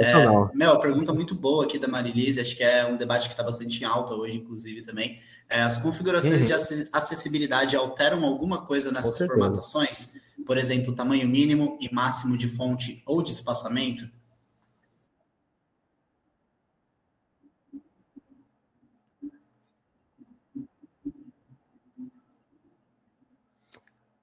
É, Mel, pergunta muito boa aqui da Marilise, acho que é um debate que está bastante em alta hoje, inclusive, também. É, as configurações uhum. de acessibilidade alteram alguma coisa nessas formatações? por exemplo, tamanho mínimo e máximo de fonte ou de espaçamento?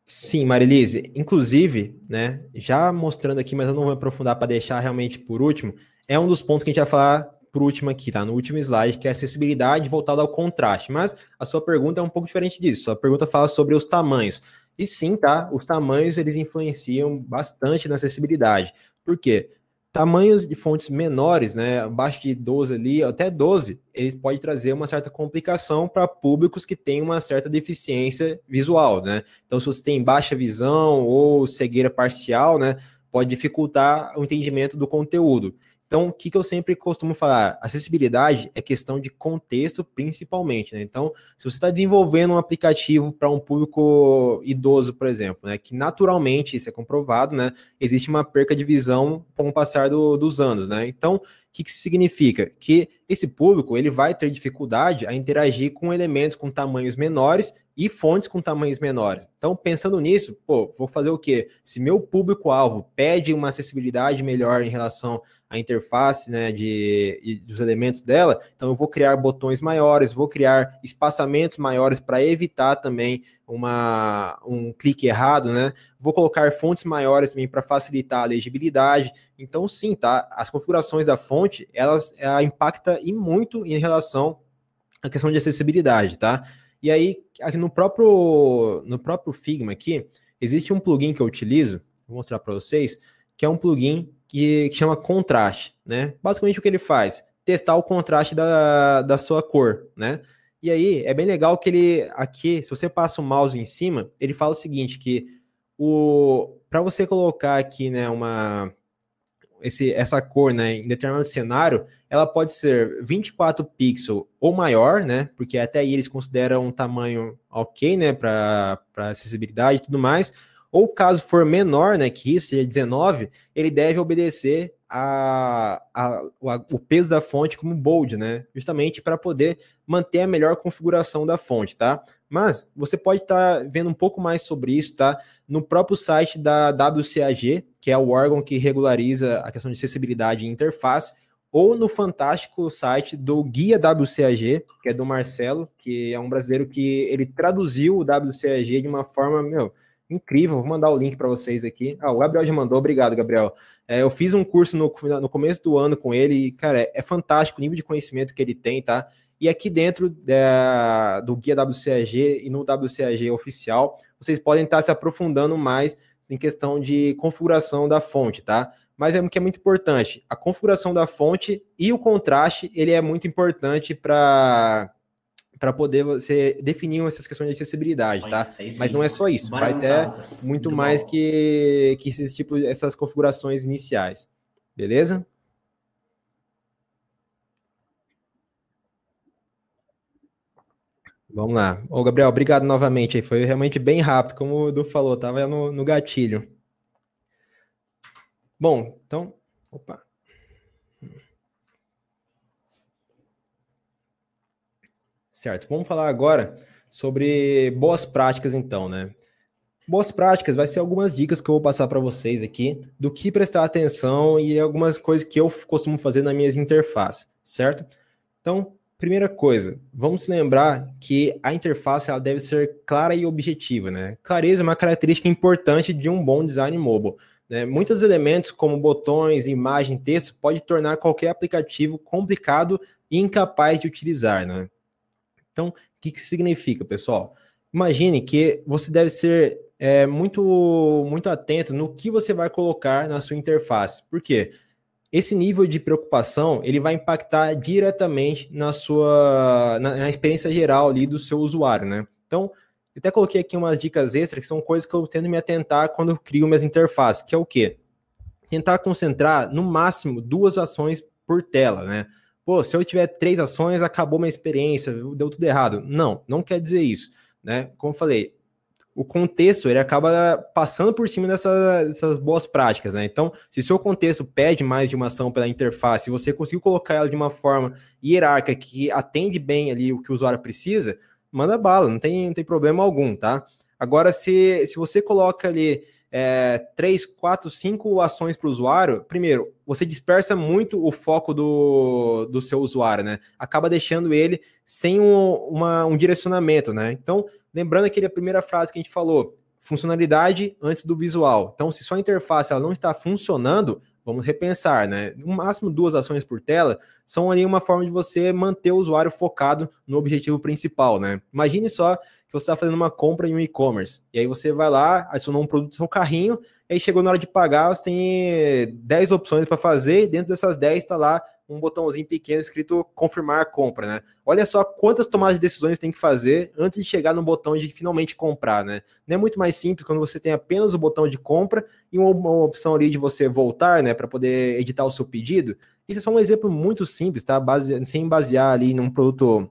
Sim, Marilise. Inclusive, né, já mostrando aqui, mas eu não vou aprofundar para deixar realmente por último, é um dos pontos que a gente vai falar por último aqui, tá? No último slide, que é acessibilidade voltada ao contraste. Mas a sua pergunta é um pouco diferente disso. A pergunta fala sobre os tamanhos. E sim, tá? Os tamanhos eles influenciam bastante na acessibilidade. Por quê? Tamanhos de fontes menores, né, abaixo de 12 ali, até 12, eles pode trazer uma certa complicação para públicos que têm uma certa deficiência visual, né? Então, se você tem baixa visão ou cegueira parcial, né, pode dificultar o entendimento do conteúdo. Então, o que, que eu sempre costumo falar? Acessibilidade é questão de contexto, principalmente. Né? Então, se você está desenvolvendo um aplicativo para um público idoso, por exemplo, né? que naturalmente, isso é comprovado, né? existe uma perca de visão com o passar do, dos anos. Né? Então, o que, que isso significa? Que esse público ele vai ter dificuldade a interagir com elementos com tamanhos menores e fontes com tamanhos menores. Então, pensando nisso, pô, vou fazer o quê? Se meu público-alvo pede uma acessibilidade melhor em relação a interface né, de, de, dos elementos dela, então eu vou criar botões maiores, vou criar espaçamentos maiores para evitar também uma, um clique errado, né? Vou colocar fontes maiores também para facilitar a legibilidade. Então, sim, tá? As configurações da fonte, elas ela eh, impacta e muito em relação à questão de acessibilidade, tá? E aí, aqui no próprio, no próprio Figma aqui, existe um plugin que eu utilizo, vou mostrar para vocês, que é um plugin e que chama contraste, né? Basicamente o que ele faz? Testar o contraste da, da sua cor, né? E aí é bem legal que ele aqui, se você passa o mouse em cima, ele fala o seguinte que o para você colocar aqui, né, uma esse, essa cor, né, em determinado cenário, ela pode ser 24 pixels ou maior, né? Porque até aí eles consideram um tamanho ok, né, para acessibilidade e tudo mais ou caso for menor né, que isso, seja 19, ele deve obedecer a, a, a, o peso da fonte como bold, né? Justamente para poder manter a melhor configuração da fonte, tá? Mas você pode estar tá vendo um pouco mais sobre isso, tá? No próprio site da WCAG, que é o órgão que regulariza a questão de acessibilidade e interface, ou no fantástico site do Guia WCAG, que é do Marcelo, que é um brasileiro que ele traduziu o WCAG de uma forma, meu, incrível. Vou mandar o link para vocês aqui. Ah, o Gabriel já mandou, obrigado, Gabriel. É, eu fiz um curso no, no começo do ano com ele e, cara, é, é fantástico o nível de conhecimento que ele tem, tá? E aqui dentro da, é, do guia WCAG e no WCAG oficial, vocês podem estar tá se aprofundando mais em questão de configuração da fonte, tá? Mas é o que é muito importante. A configuração da fonte e o contraste, ele é muito importante para para poder você definir essas questões de acessibilidade, tá? É Mas não é só isso, vai até muito, muito mais que, que esses tipo, essas configurações iniciais, beleza? Vamos lá. Ô, Gabriel, obrigado novamente. Foi realmente bem rápido, como o Edu falou, estava no, no gatilho. Bom, então, opa. Certo. Vamos falar agora sobre boas práticas, então, né? Boas práticas vai ser algumas dicas que eu vou passar para vocês aqui do que prestar atenção e algumas coisas que eu costumo fazer nas minhas interfaces, certo? Então, primeira coisa, vamos se lembrar que a interface ela deve ser clara e objetiva, né? Clareza é uma característica importante de um bom design mobile. Né? Muitos elementos, como botões, imagem, texto, pode tornar qualquer aplicativo complicado e incapaz de utilizar, né? Então, o que, que significa, pessoal? Imagine que você deve ser é, muito, muito atento no que você vai colocar na sua interface. Por quê? esse nível de preocupação ele vai impactar diretamente na sua na, na, experiência geral ali do seu usuário, né? Então, eu até coloquei aqui umas dicas extras que são coisas que eu tento me atentar quando eu crio minhas interfaces, que é o quê? Tentar concentrar no máximo duas ações por tela, né? pô, se eu tiver três ações, acabou minha experiência, deu tudo errado. Não, não quer dizer isso, né? Como eu falei, o contexto ele acaba passando por cima dessas, dessas boas práticas, né? Então, se seu contexto pede mais de uma ação pela interface, você conseguiu colocar ela de uma forma hierárquica que atende bem ali o que o usuário precisa, manda bala, não tem, não tem problema algum, tá? Agora, se, se você coloca ali é, quatro, cinco ações para o usuário, primeiro, você dispersa muito o foco do, do seu usuário, né? Acaba deixando ele sem um, uma, um direcionamento, né? Então, lembrando aquela primeira frase que a gente falou, funcionalidade antes do visual. Então, se sua interface ela não está funcionando, vamos repensar, né? No máximo duas ações por tela são ali uma forma de você manter o usuário focado no objetivo principal, né? Imagine só que você está fazendo uma compra em um e-commerce. E aí você vai lá, adicionou um produto no seu carrinho, aí chegou na hora de pagar, você tem 10 eh, opções para fazer, dentro dessas 10 está lá um botãozinho pequeno escrito confirmar a compra, né? Olha só quantas tomadas de decisões tem que fazer antes de chegar no botão de finalmente comprar, né? Não é muito mais simples quando você tem apenas o botão de compra e uma, uma opção ali de você voltar, né, para poder editar o seu pedido. Isso é só um exemplo muito simples, tá? Base, sem basear ali num produto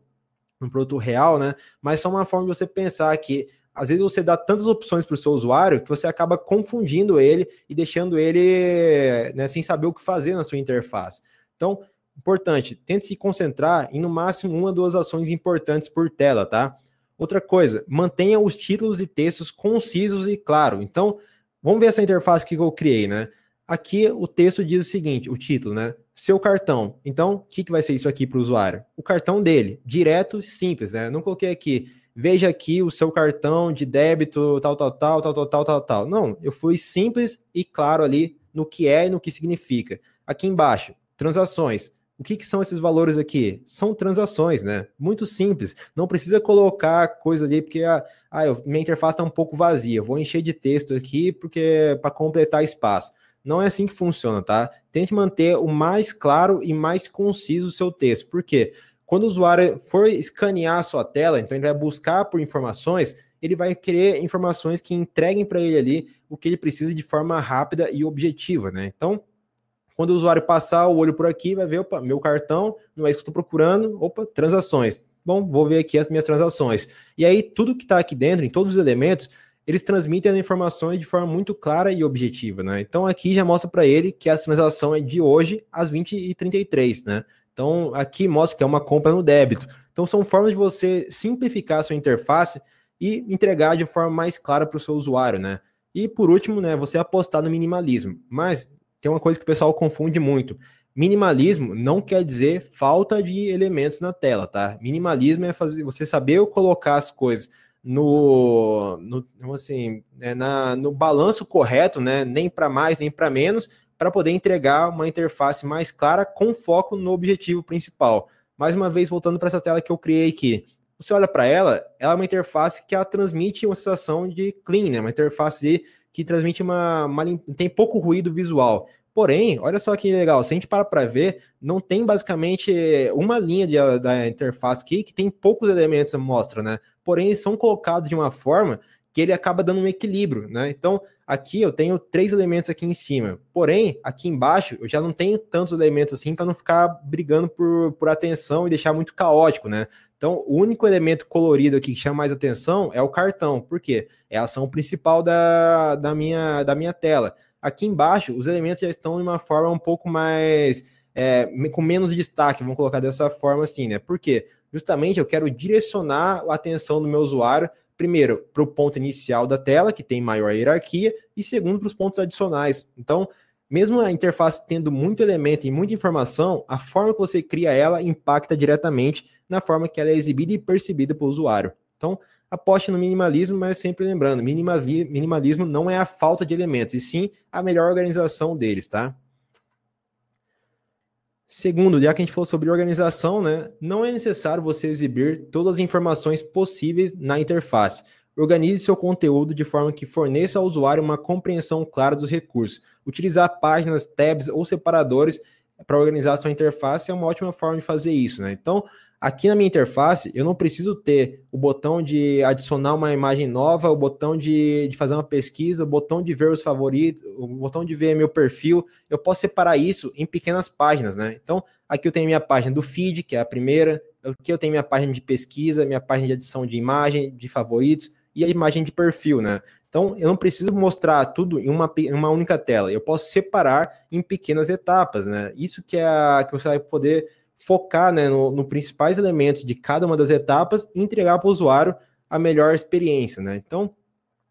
um produto real, né? Mas só uma forma de você pensar que às vezes você dá tantas opções para o seu usuário que você acaba confundindo ele e deixando ele né, sem saber o que fazer na sua interface. Então, importante, tente se concentrar em no máximo uma ou duas ações importantes por tela, tá? Outra coisa, mantenha os títulos e textos concisos e claro. Então, vamos ver essa interface que eu criei, né? Aqui o texto diz o seguinte, o título, né? seu cartão. Então, o que, que vai ser isso aqui para o usuário? O cartão dele, direto, simples, né? Eu não coloquei aqui, veja aqui o seu cartão de débito, tal, tal, tal, tal, tal, tal, tal, tal. Não, eu fui simples e claro ali no que é e no que significa. Aqui embaixo, transações. O que, que são esses valores aqui? São transações, né? Muito simples. Não precisa colocar coisa ali, porque a, ah, a ah, minha interface está um pouco vazia. Eu vou encher de texto aqui porque para completar espaço. Não é assim que funciona, tá? Tente manter o mais claro e mais conciso o seu texto. Por quê? Quando o usuário for escanear a sua tela, então ele vai buscar por informações, ele vai querer informações que entreguem para ele ali o que ele precisa de forma rápida e objetiva, né? Então, quando o usuário passar o olho por aqui, vai ver, opa, meu cartão, não é isso que estou procurando, opa, transações. Bom, vou ver aqui as minhas transações. E aí, tudo que está aqui dentro, em todos os elementos, eles transmitem as informações de forma muito clara e objetiva, né? Então aqui já mostra para ele que a sinalização é de hoje às 20h33, né? Então aqui mostra que é uma compra no débito. Então são formas de você simplificar a sua interface e entregar de forma mais clara para o seu usuário, né? E por último, né, você apostar no minimalismo. Mas tem uma coisa que o pessoal confunde muito. Minimalismo não quer dizer falta de elementos na tela, tá? Minimalismo é fazer você saber colocar as coisas no, no assim, né, na, no balanço correto, né? Nem para mais, nem para menos, para poder entregar uma interface mais clara com foco no objetivo principal. Mais uma vez, voltando para essa tela que eu criei aqui. Você olha para ela, ela é uma interface que ela transmite uma sensação de clean, né? Uma interface que transmite uma, uma tem pouco ruído visual. Porém, olha só que legal, se a gente para para ver, não tem basicamente uma linha de, da interface aqui que tem poucos elementos à mostra, né? porém eles são colocados de uma forma que ele acaba dando um equilíbrio, né? Então, aqui eu tenho três elementos aqui em cima. Porém, aqui embaixo eu já não tenho tantos elementos assim para não ficar brigando por, por atenção e deixar muito caótico, né? Então, o único elemento colorido aqui que chama mais atenção é o cartão, porque é a ação principal da, da, minha, da minha tela. Aqui embaixo, os elementos já estão de uma forma um pouco mais. É, com menos destaque, vamos colocar dessa forma assim, né? Por quê? justamente eu quero direcionar a atenção do meu usuário, primeiro, para o ponto inicial da tela, que tem maior hierarquia, e segundo, para os pontos adicionais. Então, mesmo a interface tendo muito elemento e muita informação, a forma que você cria ela impacta diretamente na forma que ela é exibida e percebida pelo usuário. Então, aposte no minimalismo, mas sempre lembrando, minimalismo não é a falta de elementos, e sim a melhor organização deles, tá? Segundo, já que a gente falou sobre organização, né, não é necessário você exibir todas as informações possíveis na interface. Organize seu conteúdo de forma que forneça ao usuário uma compreensão clara dos recursos. Utilizar páginas, tabs ou separadores para organizar sua interface é uma ótima forma de fazer isso. Né? Então, Aqui na minha interface, eu não preciso ter o botão de adicionar uma imagem nova, o botão de, de fazer uma pesquisa, o botão de ver os favoritos, o botão de ver meu perfil. Eu posso separar isso em pequenas páginas, né? Então, aqui eu tenho minha página do feed, que é a primeira. Aqui eu tenho minha página de pesquisa, minha página de adição de imagem, de favoritos e a imagem de perfil, né? Então, eu não preciso mostrar tudo em uma, em uma única tela. Eu posso separar em pequenas etapas, né? Isso que é a, que você vai poder focar né, no, no principais elementos de cada uma das etapas e entregar para o usuário a melhor experiência, né? Então,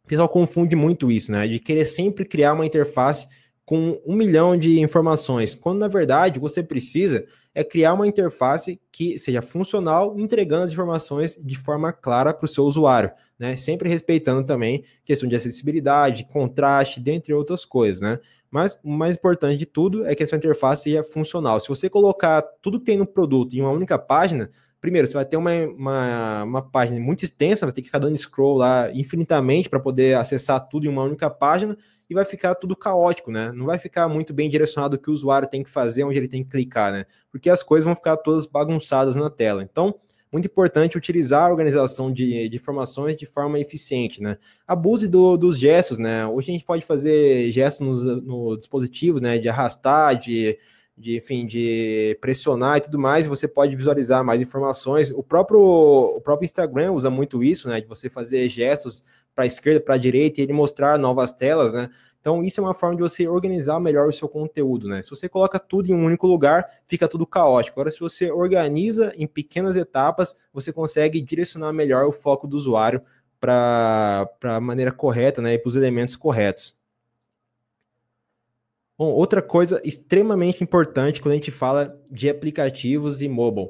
o pessoal confunde muito isso, né? De querer sempre criar uma interface com um milhão de informações, quando na verdade você precisa é criar uma interface que seja funcional, entregando as informações de forma clara para o seu usuário, né? Sempre respeitando também questão de acessibilidade, contraste, dentre outras coisas, né? Mas o mais importante de tudo é que essa interface é funcional. Se você colocar tudo que tem no produto em uma única página, primeiro, você vai ter uma, uma, uma página muito extensa, vai ter que ficar dando scroll lá infinitamente para poder acessar tudo em uma única página e vai ficar tudo caótico, né? Não vai ficar muito bem direcionado o que o usuário tem que fazer, onde ele tem que clicar, né? Porque as coisas vão ficar todas bagunçadas na tela. Então, muito importante utilizar a organização de, de informações de forma eficiente, né? Abuse do, dos gestos, né? Hoje a gente pode fazer gestos nos, no dispositivo, né? De arrastar, de, de, enfim, de pressionar e tudo mais, e você pode visualizar mais informações. O próprio, o próprio Instagram usa muito isso, né? De você fazer gestos para a esquerda, para a direita, e ele mostrar novas telas, né? Então, isso é uma forma de você organizar melhor o seu conteúdo, né? Se você coloca tudo em um único lugar, fica tudo caótico. Agora, se você organiza em pequenas etapas, você consegue direcionar melhor o foco do usuário para a maneira correta, né? E para os elementos corretos. Bom, outra coisa extremamente importante quando a gente fala de aplicativos e mobile,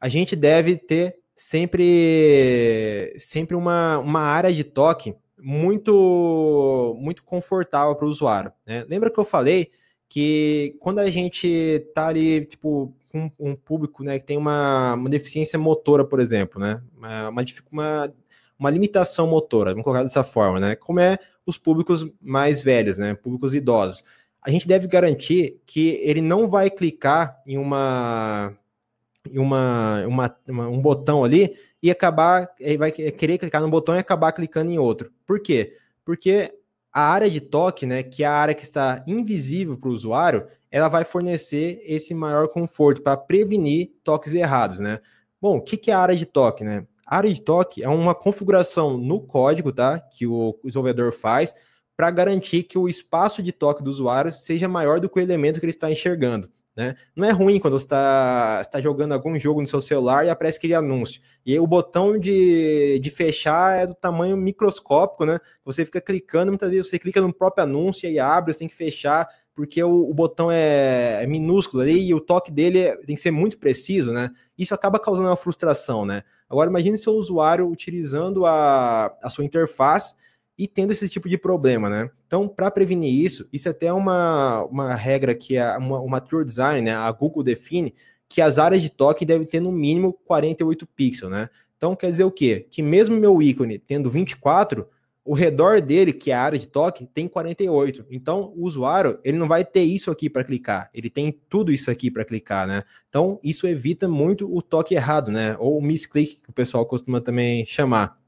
a gente deve ter sempre sempre uma, uma área de toque muito, muito confortável para o usuário. Né? Lembra que eu falei que quando a gente está ali, tipo, com um, público né, que tem uma, uma deficiência motora, por exemplo, né? Uma, uma, uma limitação motora, vamos colocar dessa forma, né? Como é os públicos mais velhos, né? Públicos idosos. A gente deve garantir que ele não vai clicar em uma, em uma, uma, uma um botão ali e acabar, eh, vai eh, querer clicar no botão e acabar clicando em outro. Por quê? Porque a área de toque, né, que é a área que está invisível para o usuário, ela vai fornecer esse maior conforto para prevenir toques errados, né? Bom, o que, que é a área de toque, né? A área de toque é uma configuração no código, tá, que o desenvolvedor faz para garantir que o espaço de toque do usuário seja maior do que o elemento que ele está enxergando. Né? Não é ruim quando você tá, está tá jogando algum jogo no seu celular e aparece aquele anúncio. E o botão de, de fechar é do tamanho microscópico, né? Você fica clicando, muitas vezes você clica no próprio anúncio e abre, você tem que fechar, porque o, o botão é, é, minúsculo ali e o toque dele é, tem que ser muito preciso, né? Isso acaba causando uma frustração, né? Agora imagine seu usuário utilizando a, a sua interface e tendo esse tipo de problema, né? Então, para prevenir isso, isso é até uma, uma regra que a, uma, uma True Design, né, a Google define, que as áreas de toque devem ter no mínimo 48 pixels, né? Então, quer dizer o quê? Que mesmo meu ícone tendo 24, o redor dele, que é a área de toque, tem 48. Então, o usuário, ele não vai ter isso aqui para clicar. Ele tem tudo isso aqui para clicar, né? Então, isso evita muito o toque errado, né? Ou o misclick, que o pessoal costuma também chamar.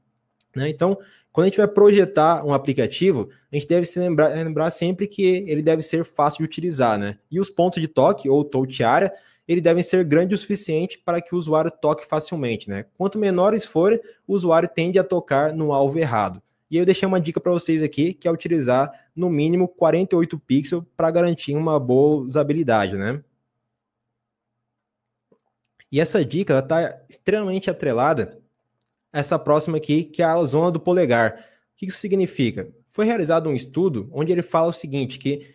Né? Então, quando a gente vai projetar um aplicativo, a gente deve se lembrar, lembrar sempre que ele deve ser fácil de utilizar, né? E os pontos de toque ou touch area, ele devem ser grandes o suficiente para que o usuário toque facilmente, né? Quanto menores forem, o usuário tende a tocar no alvo errado. E eu deixei uma dica para vocês aqui, que é utilizar no mínimo 48 pixels para garantir uma boa usabilidade, né? E essa dica está extremamente atrelada essa próxima aqui, que é a zona do polegar. O que isso significa? Foi realizado um estudo onde ele fala o seguinte, que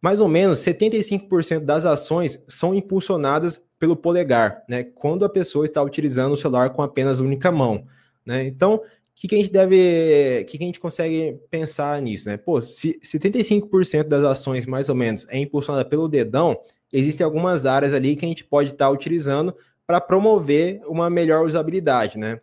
mais ou menos 75% das ações são impulsionadas pelo polegar, né? Quando a pessoa está utilizando o celular com apenas única mão, né? Então, o que, que, a gente deve, o que, que, a gente consegue pensar nisso, né? Pô, se 75% das ações mais ou menos é impulsionada pelo dedão, existem algumas áreas ali que a gente pode estar tá utilizando para promover uma melhor usabilidade, né?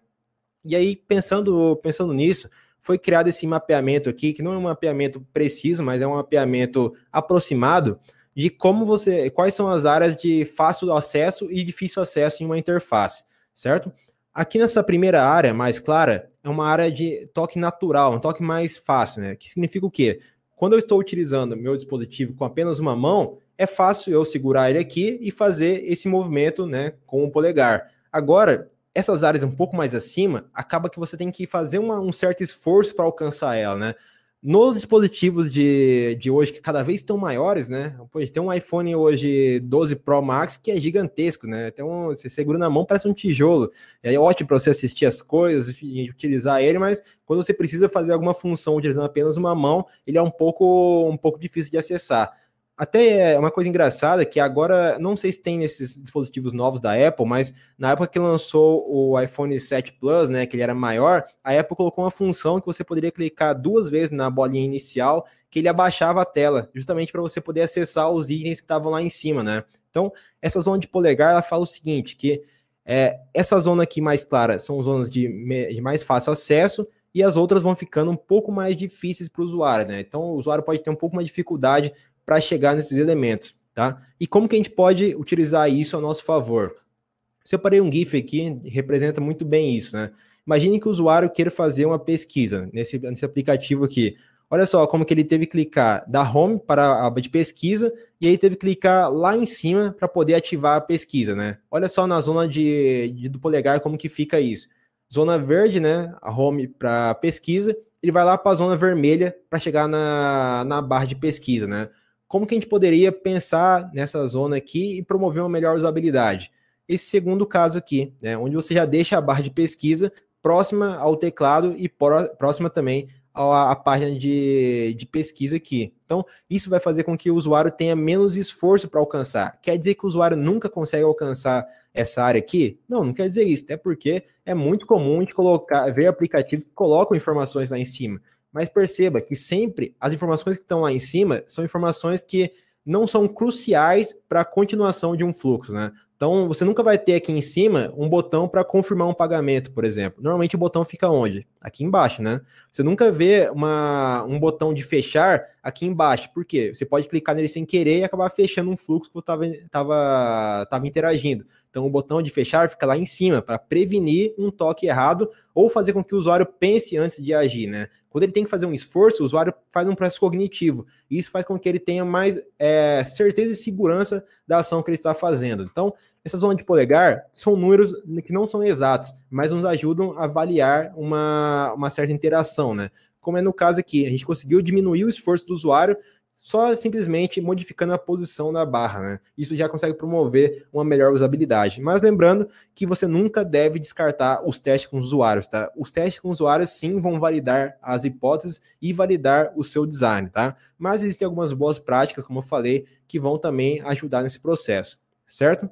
E aí, pensando, pensando nisso, foi criado esse mapeamento aqui, que não é um mapeamento preciso, mas é um mapeamento aproximado de como você, quais são as áreas de fácil acesso e difícil acesso em uma interface, certo? Aqui nessa primeira área mais clara, é uma área de toque natural, um toque mais fácil, né? Que significa o quê? Quando eu estou utilizando meu dispositivo com apenas uma mão, é fácil eu segurar ele aqui e fazer esse movimento, né, com o polegar. Agora, essas áreas um pouco mais acima, acaba que você tem que fazer uma, um certo esforço para alcançar ela, né? Nos dispositivos de, de hoje, que cada vez estão maiores, né? Pois tem um iPhone hoje 12 Pro Max que é gigantesco, né? um, então, você segura na mão, parece um tijolo. É ótimo para você assistir as coisas e utilizar ele, mas quando você precisa fazer alguma função utilizando apenas uma mão, ele é um pouco, um pouco difícil de acessar. Até é uma coisa engraçada que agora, não sei se tem nesses dispositivos novos da Apple, mas na época que lançou o iPhone 7 Plus, né, que ele era maior, a Apple colocou uma função que você poderia clicar duas vezes na bolinha inicial, que ele abaixava a tela, justamente para você poder acessar os itens que estavam lá em cima, né? Então, essa zona de polegar, ela fala o seguinte, que é, essa zona aqui mais clara são zonas de, de mais fácil acesso, e as outras vão ficando um pouco mais difíceis para o usuário, né? Então o usuário pode ter um pouco mais de dificuldade para chegar nesses elementos, tá? E como que a gente pode utilizar isso a nosso favor? Separei um GIF aqui, representa muito bem isso, né? Imagine que o usuário queira fazer uma pesquisa nesse, nesse aplicativo aqui. Olha só como que ele teve que clicar da home para a aba de pesquisa e aí teve que clicar lá em cima para poder ativar a pesquisa, né? Olha só na zona de, de, do polegar como que fica isso. Zona verde, né? A home para pesquisa. Ele vai lá para a zona vermelha para chegar na, na barra de pesquisa, né? Como que a gente poderia pensar nessa zona aqui e promover uma melhor usabilidade? Esse segundo caso aqui, né, onde você já deixa a barra de pesquisa próxima ao teclado e próxima também à, à página de, de pesquisa aqui. Então, isso vai fazer com que o usuário tenha menos esforço para alcançar. Quer dizer que o usuário nunca consegue alcançar essa área aqui? Não, não quer dizer isso, até porque é muito comum a gente colocar, ver aplicativos que colocam informações lá em cima. Mas perceba que sempre as informações que estão lá em cima são informações que não são cruciais para a continuação de um fluxo, né? Então, você nunca vai ter aqui em cima um botão para confirmar um pagamento, por exemplo. Normalmente o botão fica onde? Aqui embaixo, né? Você nunca vê uma, um botão de fechar aqui embaixo. Por quê? Você pode clicar nele sem querer e acabar fechando um fluxo que você estava interagindo. Então, o botão de fechar fica lá em cima para prevenir um toque errado ou fazer com que o usuário pense antes de agir, né? Quando ele tem que fazer um esforço, o usuário faz um processo cognitivo. E isso faz com que ele tenha mais é, certeza e segurança da ação que ele está fazendo. Então, essa zona de polegar são números que não são exatos, mas nos ajudam a avaliar uma, uma certa interação, né? Como é no caso aqui, a gente conseguiu diminuir o esforço do usuário só simplesmente modificando a posição da barra, né? Isso já consegue promover uma melhor usabilidade. Mas lembrando que você nunca deve descartar os testes com usuários, tá? Os testes com usuários sim vão validar as hipóteses e validar o seu design, tá? Mas existem algumas boas práticas, como eu falei, que vão também ajudar nesse processo, certo?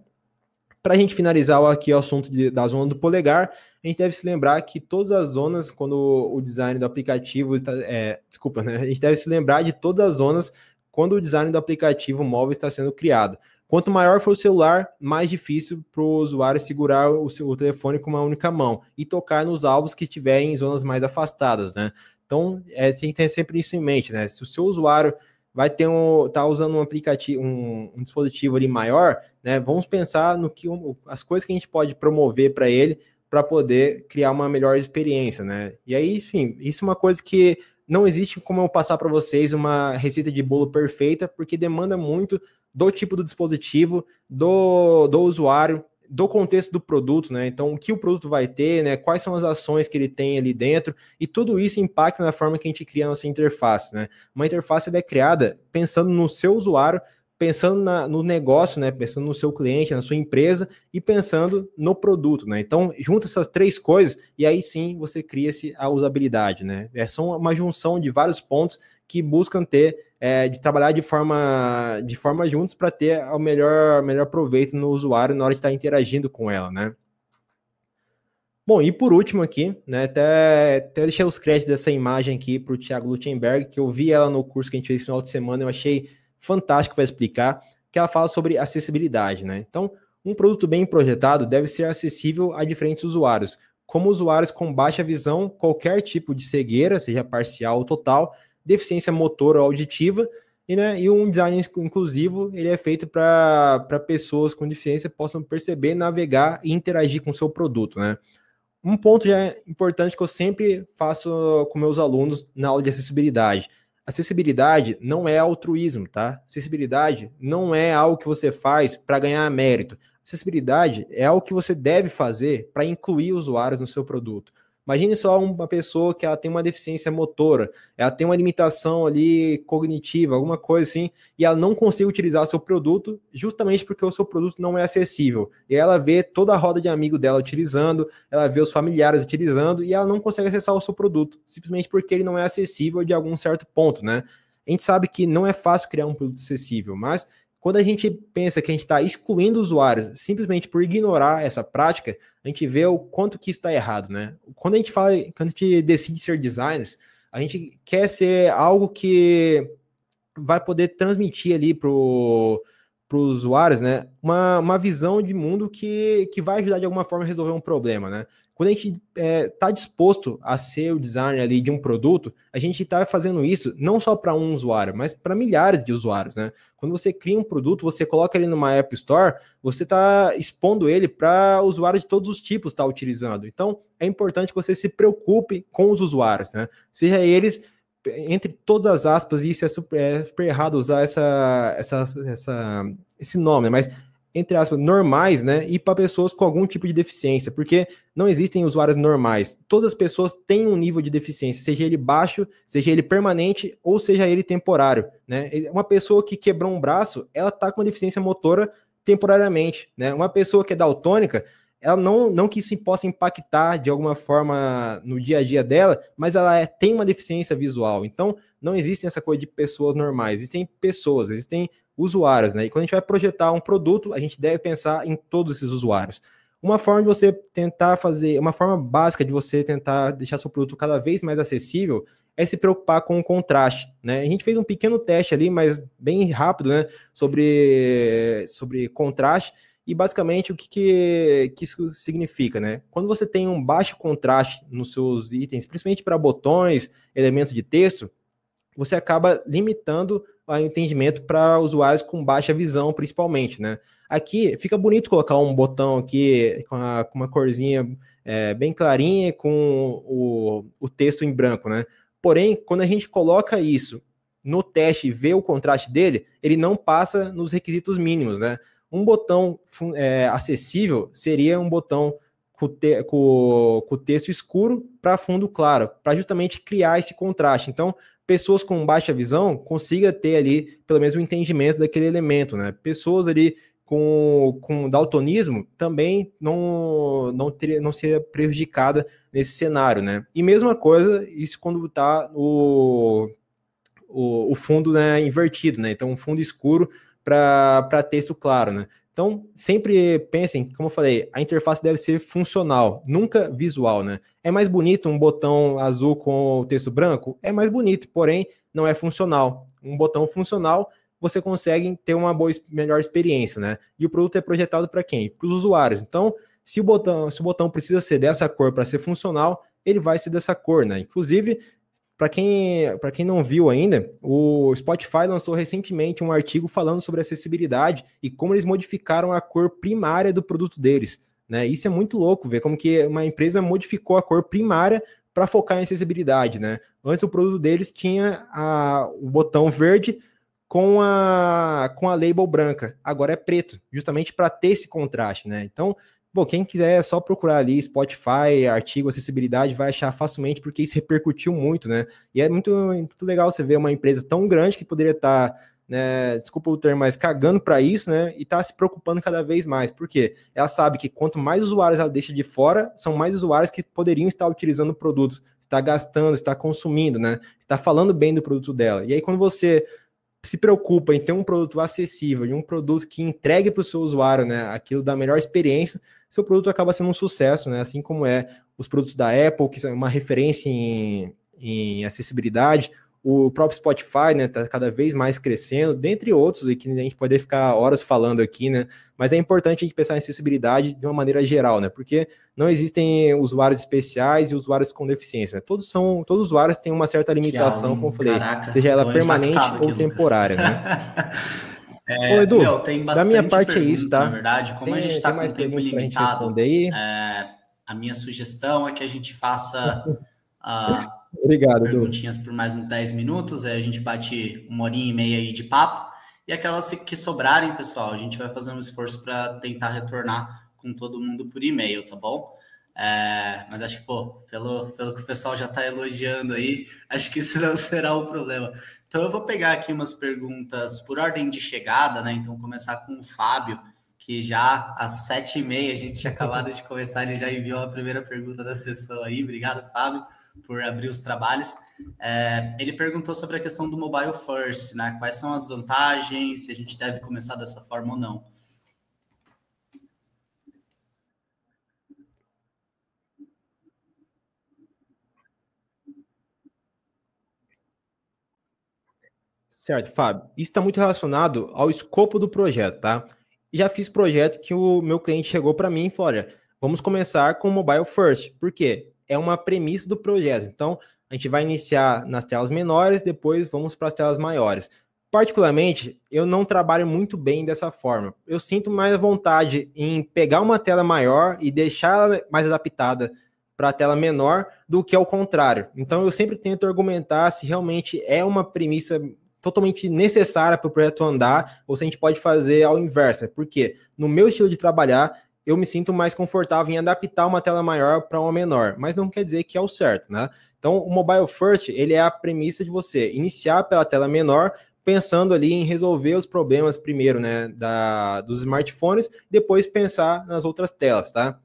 Para a gente finalizar aqui o assunto de, da zona do polegar, a gente deve se lembrar que todas as zonas, quando o design do aplicativo. está É, desculpa, né? A gente deve se lembrar de todas as zonas quando o design do aplicativo móvel está sendo criado. Quanto maior for o celular, mais difícil para o usuário segurar o, seu, telefone com uma única mão e tocar nos alvos que estiverem em zonas mais afastadas, né? Então, é, tem que ter sempre isso em mente, né? Se o seu usuário vai ter um tá usando um aplicativo um, um, dispositivo ali maior né vamos pensar no que as coisas que a gente pode promover para ele para poder criar uma melhor experiência, né? E aí, enfim, isso é uma coisa que não existe como eu passar para vocês uma receita de bolo perfeita, porque demanda muito do tipo do dispositivo, do, do usuário, do contexto do produto, né? Então, o que o produto vai ter, né? Quais são as ações que ele tem ali dentro, e tudo isso impacta na forma que a gente cria a nossa interface, né? Uma interface é criada pensando no seu usuário pensando na, no negócio, né? Pensando no seu cliente, na sua empresa e pensando no produto, né? Então, junta essas três coisas e aí sim você cria-se a usabilidade, né? É só uma junção de vários pontos que buscam ter, é, de trabalhar de forma, de forma juntos para ter o melhor, melhor proveito no usuário na hora de estar tá interagindo com ela, né? Bom, e por último aqui, né, até, até deixei os créditos dessa imagem aqui para o Thiago Lutemberg, que eu vi ela no curso que a gente fez no final de semana, eu achei fantástico para explicar, que ela fala sobre acessibilidade, né? Então, um produto bem projetado deve ser acessível a diferentes usuários, como usuários com baixa visão, qualquer tipo de cegueira, seja parcial ou total, deficiência motor ou auditiva, e, né, e um design inclusivo ele é feito para pessoas com deficiência possam perceber, navegar e interagir com o seu produto. Né? Um ponto já importante que eu sempre faço com meus alunos na aula de acessibilidade Acessibilidade não é altruísmo, tá? Acessibilidade não é algo que você faz para ganhar mérito. Acessibilidade é algo que você deve fazer para incluir usuários no seu produto. Imagine só uma pessoa que ela tem uma deficiência motora, ela tem uma limitação ali cognitiva, alguma coisa assim, e ela não consegue utilizar seu produto justamente porque o seu produto não é acessível. E ela vê toda a roda de amigo dela utilizando, ela vê os familiares utilizando e ela não consegue acessar o seu produto, simplesmente porque ele não é acessível de algum certo ponto, né? A gente sabe que não é fácil criar um produto acessível, mas quando a gente pensa que a gente está excluindo usuários simplesmente por ignorar essa prática, a gente vê o quanto que está errado, né? Quando a gente fala, quando a gente decide ser designers, a gente quer ser algo que vai poder transmitir ali pro para os usuários, né, uma, uma visão de mundo que, que vai ajudar de alguma forma a resolver um problema, né? Quando a gente está é, tá disposto a ser o designer ali de um produto, a gente está fazendo isso não só para um usuário, mas para milhares de usuários, né? Quando você cria um produto, você coloca ele numa App Store, você está expondo ele para usuários de todos os tipos estar tá utilizando. Então, é importante que você se preocupe com os usuários, né? Seja eles entre todas as aspas, e isso é super, é super errado usar essa, essa, essa, esse nome, né? mas entre aspas, normais, né? E para pessoas com algum tipo de deficiência, porque não existem usuários normais. Todas as pessoas têm um nível de deficiência, seja ele baixo, seja ele permanente ou seja ele temporário, né? Uma pessoa que quebrou um braço, ela tá com uma deficiência motora temporariamente, né? Uma pessoa que é daltônica, ela não, não que isso possa impactar de alguma forma no dia a dia dela, mas ela é, tem uma deficiência visual. Então, não existe essa coisa de pessoas normais, existem pessoas, existem usuários, né? E quando a gente vai projetar um produto, a gente deve pensar em todos esses usuários. Uma forma de você tentar fazer, uma forma básica de você tentar deixar seu produto cada vez mais acessível é se preocupar com o contraste, né? A gente fez um pequeno teste ali, mas bem rápido, né? Sobre, sobre contraste e basicamente o que, que, que isso significa, né? Quando você tem um baixo contraste nos seus itens, principalmente para botões, elementos de texto, você acaba limitando o entendimento para usuários com baixa visão, principalmente, né? Aqui fica bonito colocar um botão aqui com, a, com uma corzinha é, bem clarinha, com o, o texto em branco, né? Porém, quando a gente coloca isso no teste e vê o contraste dele, ele não passa nos requisitos mínimos, né? Um botão é, acessível seria um botão com, te, com, com texto escuro para fundo claro, para justamente criar esse contraste. Então, pessoas com baixa visão consiga ter ali pelo menos um entendimento daquele elemento, né? Pessoas ali com, com daltonismo também não não teria não seria prejudicada nesse cenário, né? E mesma coisa isso quando tá o o, o fundo né, invertido, né? Então um fundo escuro para texto claro, né? Então, sempre pensem, como eu falei, a interface deve ser funcional, nunca visual, né? É mais bonito um botão azul com o texto branco? É mais bonito, porém, não é funcional. Um botão funcional, você consegue ter uma boa, melhor experiência, né? E o produto é projetado para quem? Para os usuários. Então, se o botão, se o botão precisa ser dessa cor para ser funcional, ele vai ser dessa cor, né? Inclusive, para quem, quem não viu ainda, o Spotify lançou recentemente um artigo falando sobre acessibilidade e como eles modificaram a cor primária do produto deles. Né? Isso é muito louco, ver como que uma empresa modificou a cor primária para focar em acessibilidade. Né? Antes o produto deles tinha a, o botão verde com a, com a label branca, agora é preto, justamente para ter esse contraste. Né? Então, Bom, quem quiser é só procurar ali Spotify, artigo, acessibilidade, vai achar facilmente, porque isso repercutiu muito, né? E é muito, muito legal você ver uma empresa tão grande que poderia estar, tá, né, desculpa o termo, mas cagando para isso, né? E tá se preocupando cada vez mais. Por quê? Ela sabe que quanto mais usuários ela deixa de fora, são mais usuários que poderiam estar utilizando o produto, está gastando, está consumindo, né? Está falando bem do produto dela. E aí, quando você se preocupa em ter um produto acessível, de um produto que entregue para o seu usuário, né, aquilo da melhor experiência, seu produto acaba sendo um sucesso, né? Assim como é os produtos da Apple, que são uma referência em, em acessibilidade, o próprio Spotify, né, tá cada vez mais crescendo, dentre outros, e que a gente poder ficar horas falando aqui, né, mas é importante a gente pensar em acessibilidade de uma maneira geral, né, porque não existem usuários especiais e usuários com deficiência, né? todos são, todos os usuários têm uma certa limitação, é um, como eu falei, caraca, seja ela permanente ou aqui, temporária, né. É, Ô, Edu, meu, tem bastante da minha parte é isso, tá? Na verdade, como tem, a gente está com tempo limitado, é, a minha sugestão é que a gente faça uh, Obrigado, perguntinhas Edu. por mais uns 10 minutos, aí a gente bate uma horinha e meia aí de papo, e aquelas que sobrarem, pessoal, a gente vai fazer um esforço para tentar retornar com todo mundo por e-mail, tá bom? É, mas acho que, pô, pelo, pelo que o pessoal já está elogiando aí, acho que isso não será o problema. Então eu vou pegar aqui umas perguntas por ordem de chegada, né? Então começar com o Fábio, que já às sete e meia, a gente tinha acabado de começar, ele já enviou a primeira pergunta da sessão aí. Obrigado, Fábio, por abrir os trabalhos. É, ele perguntou sobre a questão do mobile first, né? Quais são as vantagens, se a gente deve começar dessa forma ou não. Certo, Fábio. Isso está muito relacionado ao escopo do projeto, tá? Já fiz projetos que o meu cliente chegou para mim e falou: olha, vamos começar com mobile first, porque é uma premissa do projeto. Então, a gente vai iniciar nas telas menores, depois vamos para as telas maiores. Particularmente, eu não trabalho muito bem dessa forma. Eu sinto mais vontade em pegar uma tela maior e deixar ela mais adaptada para a tela menor do que ao contrário. Então, eu sempre tento argumentar se realmente é uma premissa totalmente necessária para o projeto andar, ou se a gente pode fazer ao inverso. Porque no meu estilo de trabalhar, eu me sinto mais confortável em adaptar uma tela maior para uma menor, mas não quer dizer que é o certo, né? Então, o mobile first, ele é a premissa de você iniciar pela tela menor, pensando ali em resolver os problemas primeiro, né, da, dos smartphones, depois pensar nas outras telas, tá?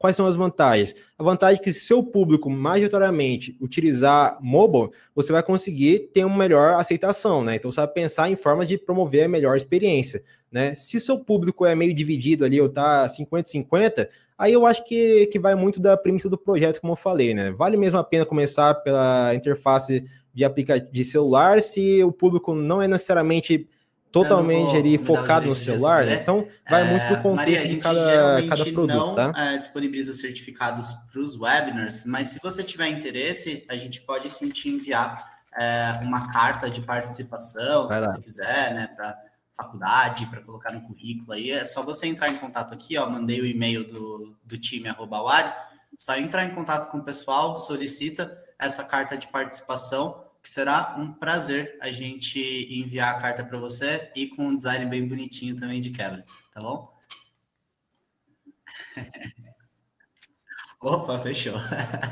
Quais são as vantagens? A vantagem é que seu público majoritariamente utilizar mobile, você vai conseguir ter uma melhor aceitação, né? Então você vai pensar em formas de promover a melhor experiência, né? Se seu público é meio dividido ali ou tá 50-50, aí eu acho que, que vai muito da premissa do projeto, como eu falei, né? Vale mesmo a pena começar pela interface de aplicativo de celular se o público não é necessariamente totalmente ali focado no celular, né? então vai é, muito do contexto Maria, de cada, cada produto, não, tá? É, disponibiliza certificados para os webinars, mas se você tiver interesse, a gente pode sim te enviar é, uma carta de participação, vai se lá. você quiser, né, para faculdade, para colocar no currículo aí, é só você entrar em contato aqui, ó, mandei o e-mail do, do time, arroba, só entrar em contato com o pessoal, solicita essa carta de participação, que será um prazer a gente enviar a carta para você e com um design bem bonitinho também de quebra, tá bom? Opa, fechou.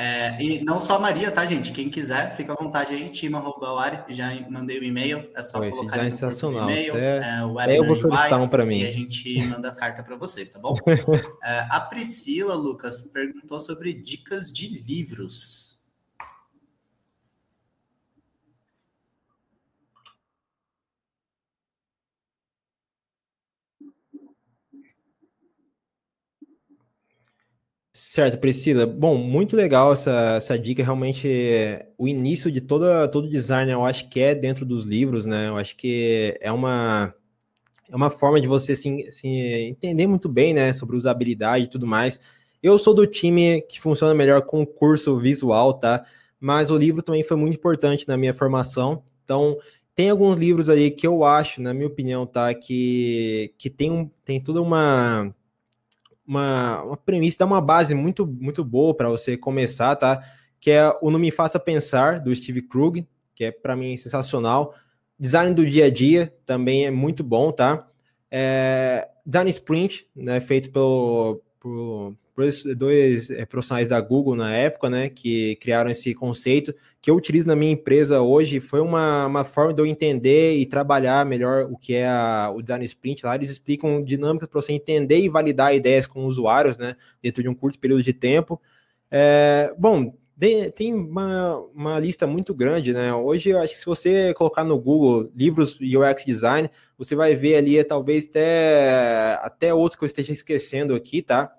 É, e não só a Maria, tá, gente? Quem quiser, fica à vontade aí, tima.bauari, já mandei o um e-mail, é só Pô, colocar é sensacional. e-mail, Até... é, eu vou solicitar um para mim. E a gente manda a carta para vocês, tá bom? é, a Priscila, Lucas, perguntou sobre dicas de livros. Certo, Priscila. Bom, muito legal essa, essa dica. Realmente, o início de toda, todo design, eu acho que é dentro dos livros, né? Eu acho que é uma, é uma forma de você se, se entender muito bem, né? Sobre usabilidade e tudo mais. Eu sou do time que funciona melhor com o curso visual, tá? Mas o livro também foi muito importante na minha formação. Então, tem alguns livros ali que eu acho, na minha opinião, tá? Que, que tem, um, tem toda uma uma, uma premissa, dá uma base muito, muito boa para você começar, tá? Que é o Não Me Faça Pensar, do Steve Krug, que é para mim sensacional. Design do dia a dia também é muito bom, tá? É, design Sprint, né, feito pelo, pelo dois é, profissionais da Google na época, né, que criaram esse conceito que eu utilizo na minha empresa hoje. Foi uma, uma forma de eu entender e trabalhar melhor o que é a, o design sprint. Lá eles explicam dinâmicas para você entender e validar ideias com usuários, né, dentro de um curto período de tempo. É, bom, tem uma, uma, lista muito grande, né? Hoje, eu acho que se você colocar no Google livros UX Design, você vai ver ali, talvez até, até outros que eu esteja esquecendo aqui, tá?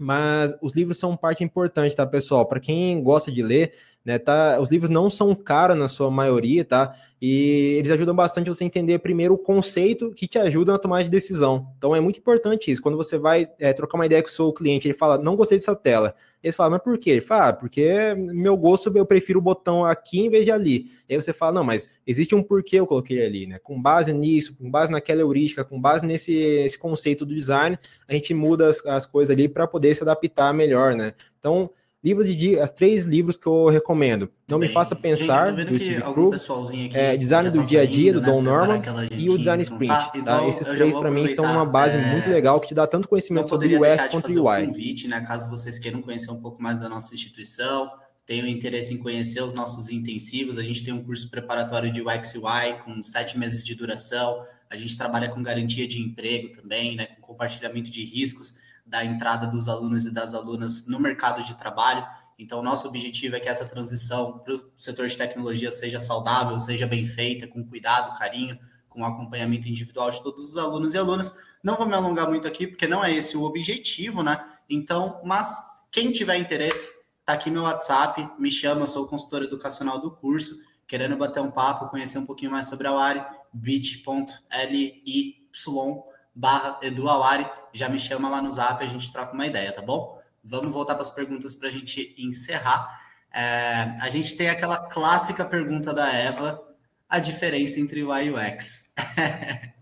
mas os livros são parte importante, tá, pessoal? Para quem gosta de ler, né, tá? Os livros não são caros na sua maioria, tá? E eles ajudam bastante você entender primeiro o conceito que te ajuda na tomada de decisão. Então é muito importante isso. Quando você vai é, trocar uma ideia com o seu cliente, ele fala, não gostei dessa tela. Ele fala, mas por quê? Ele fala, ah, porque meu gosto, eu prefiro o botão aqui em vez de ali. E aí você fala, não, mas existe um porquê eu coloquei ali, né? Com base nisso, com base naquela heurística, com base nesse esse conceito do design, a gente muda as, as coisas ali para poder se adaptar melhor, né? Então, livros de as três livros que eu recomendo. Não Bem, me faça pensar gente, do Steve Crew, é, design tá do dia a dia do né, Don Norman e o design sprint. Tá? Então, Esses três para mim são uma base é... muito legal que te dá tanto conhecimento sobre o West quanto o UI. Um convite, né, caso vocês queiram conhecer um pouco mais da nossa instituição, tenham interesse em conhecer os nossos intensivos, a gente tem um curso preparatório de UX UI com sete meses de duração. A gente trabalha com garantia de emprego também, né, com compartilhamento de riscos da entrada dos alunos e das alunas no mercado de trabalho. Então, nosso objetivo é que essa transição para o setor de tecnologia seja saudável, seja bem feita, com cuidado, carinho, com acompanhamento individual de todos os alunos e alunas. Não vou me alongar muito aqui, porque não é esse o objetivo, né? Então, mas quem tiver interesse, tá aqui meu WhatsApp, me chama, eu sou consultor educacional do curso, querendo bater um papo, conhecer um pouquinho mais sobre a Wari, bit.ly barra Awari, já me chama lá no zap, a gente troca uma ideia, tá bom? Vamos voltar para as perguntas para a gente encerrar. É, a gente tem aquela clássica pergunta da Eva, a diferença entre Y e UX.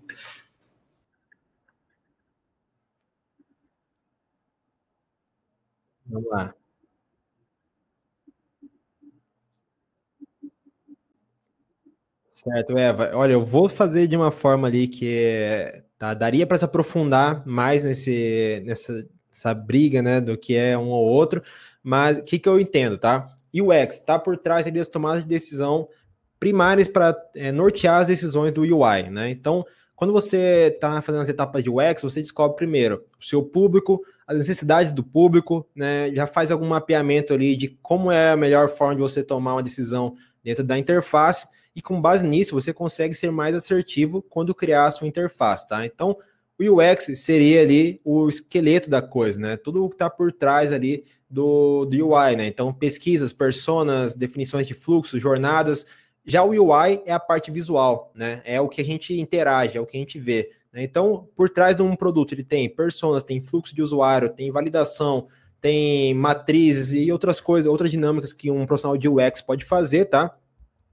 Vamos lá. Certo, Eva. Olha, eu vou fazer de uma forma ali que é Tá? Daria para se aprofundar mais nesse, nessa, nessa briga né, do que é um ou outro, mas o que, que eu entendo, tá? UX está por trás ali, das tomadas de decisão primárias para é, nortear as decisões do UI, né? Então, quando você está fazendo as etapas de UX, você descobre primeiro o seu público, as necessidades do público, né? Já faz algum mapeamento ali de como é a melhor forma de você tomar uma decisão dentro da interface e com base nisso você consegue ser mais assertivo quando criar a sua interface, tá? Então, o UX seria ali o esqueleto da coisa, né? Tudo o que está por trás ali do, do UI, né? Então, pesquisas, personas, definições de fluxo, jornadas. Já o UI é a parte visual, né? É o que a gente interage, é o que a gente vê. Né? Então, por trás de um produto, ele tem personas, tem fluxo de usuário, tem validação, tem matrizes e outras coisas, outras dinâmicas que um profissional de UX pode fazer, tá?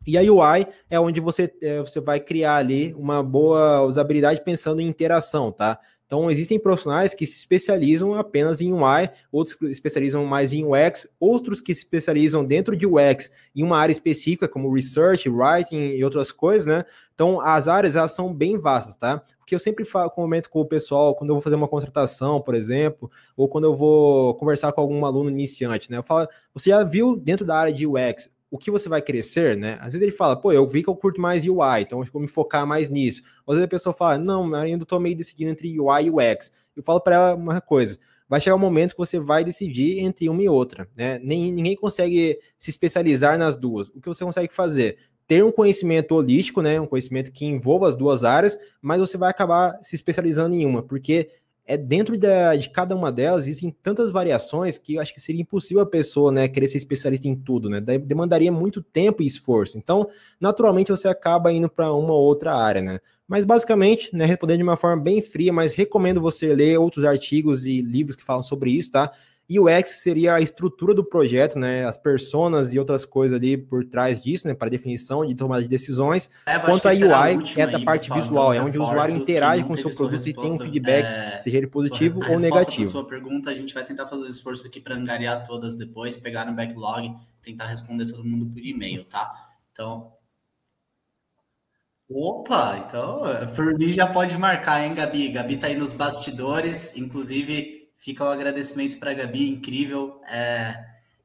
E a UI é onde você, é, você vai criar ali uma boa usabilidade pensando em interação, tá? Então, existem profissionais que se especializam apenas em UI, outros que se especializam mais em UX, outros que se especializam dentro de UX em uma área específica, como research, writing e outras coisas, né? Então, as áreas elas são bem vastas, tá? O que eu sempre falo, comento com o pessoal quando eu vou fazer uma contratação, por exemplo, ou quando eu vou conversar com algum aluno iniciante, né? Eu falo, você já viu dentro da área de UX o que você vai crescer, né? Às vezes ele fala, pô, eu vi que eu curto mais UI, então eu vou me focar mais nisso. Às vezes a pessoa fala, não, eu ainda tô meio decidindo entre UI e UX. Eu falo para ela uma coisa, vai chegar um momento que você vai decidir entre uma e outra, né? Nem, ninguém consegue se especializar nas duas. O que você consegue fazer? Ter um conhecimento holístico, né? Um conhecimento que envolva as duas áreas, mas você vai acabar se especializando em uma, porque é dentro da, de cada uma delas existem tantas variações que eu acho que seria impossível a pessoa, né, querer ser especialista em tudo, né? Demandaria muito tempo e esforço. Então, naturalmente você acaba indo para uma ou outra área, né? Mas basicamente, né, respondendo de uma forma bem fria, mas recomendo você ler outros artigos e livros que falam sobre isso, tá? E o X seria a estrutura do projeto, né? As personas e outras coisas ali por trás disso, né? Para definição de tomada de decisões. É, Quanto a UI, é da parte visual, então, é onde o usuário interage com o seu produto e tem um feedback, é... seja ele positivo ou negativo. sua pergunta, a gente vai tentar fazer um esforço aqui para angariar todas depois, pegar no backlog, tentar responder todo mundo por e-mail, tá? Então, Opa, então, por mim já pode marcar, hein, Gabi? Gabi tá aí nos bastidores, inclusive Fica o um agradecimento para a Gabi, incrível. É,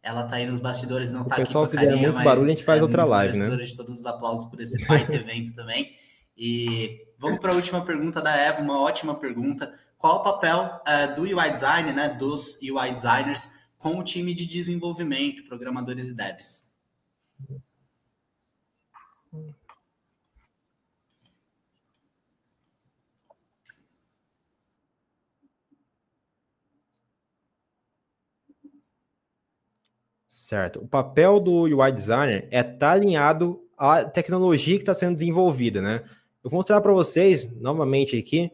ela tá aí nos bastidores, não o tá aqui com a carinha, muito mas barulho, a gente faz é outra live, né? de todos os aplausos por esse baita evento também. E vamos para a última pergunta da Eva, uma ótima pergunta. Qual o papel é, do UI design, né, dos UI designers com o time de desenvolvimento, programadores e devs? Certo. O papel do UI designer é estar tá alinhado à tecnologia que está sendo desenvolvida, né? Eu vou mostrar para vocês, novamente aqui,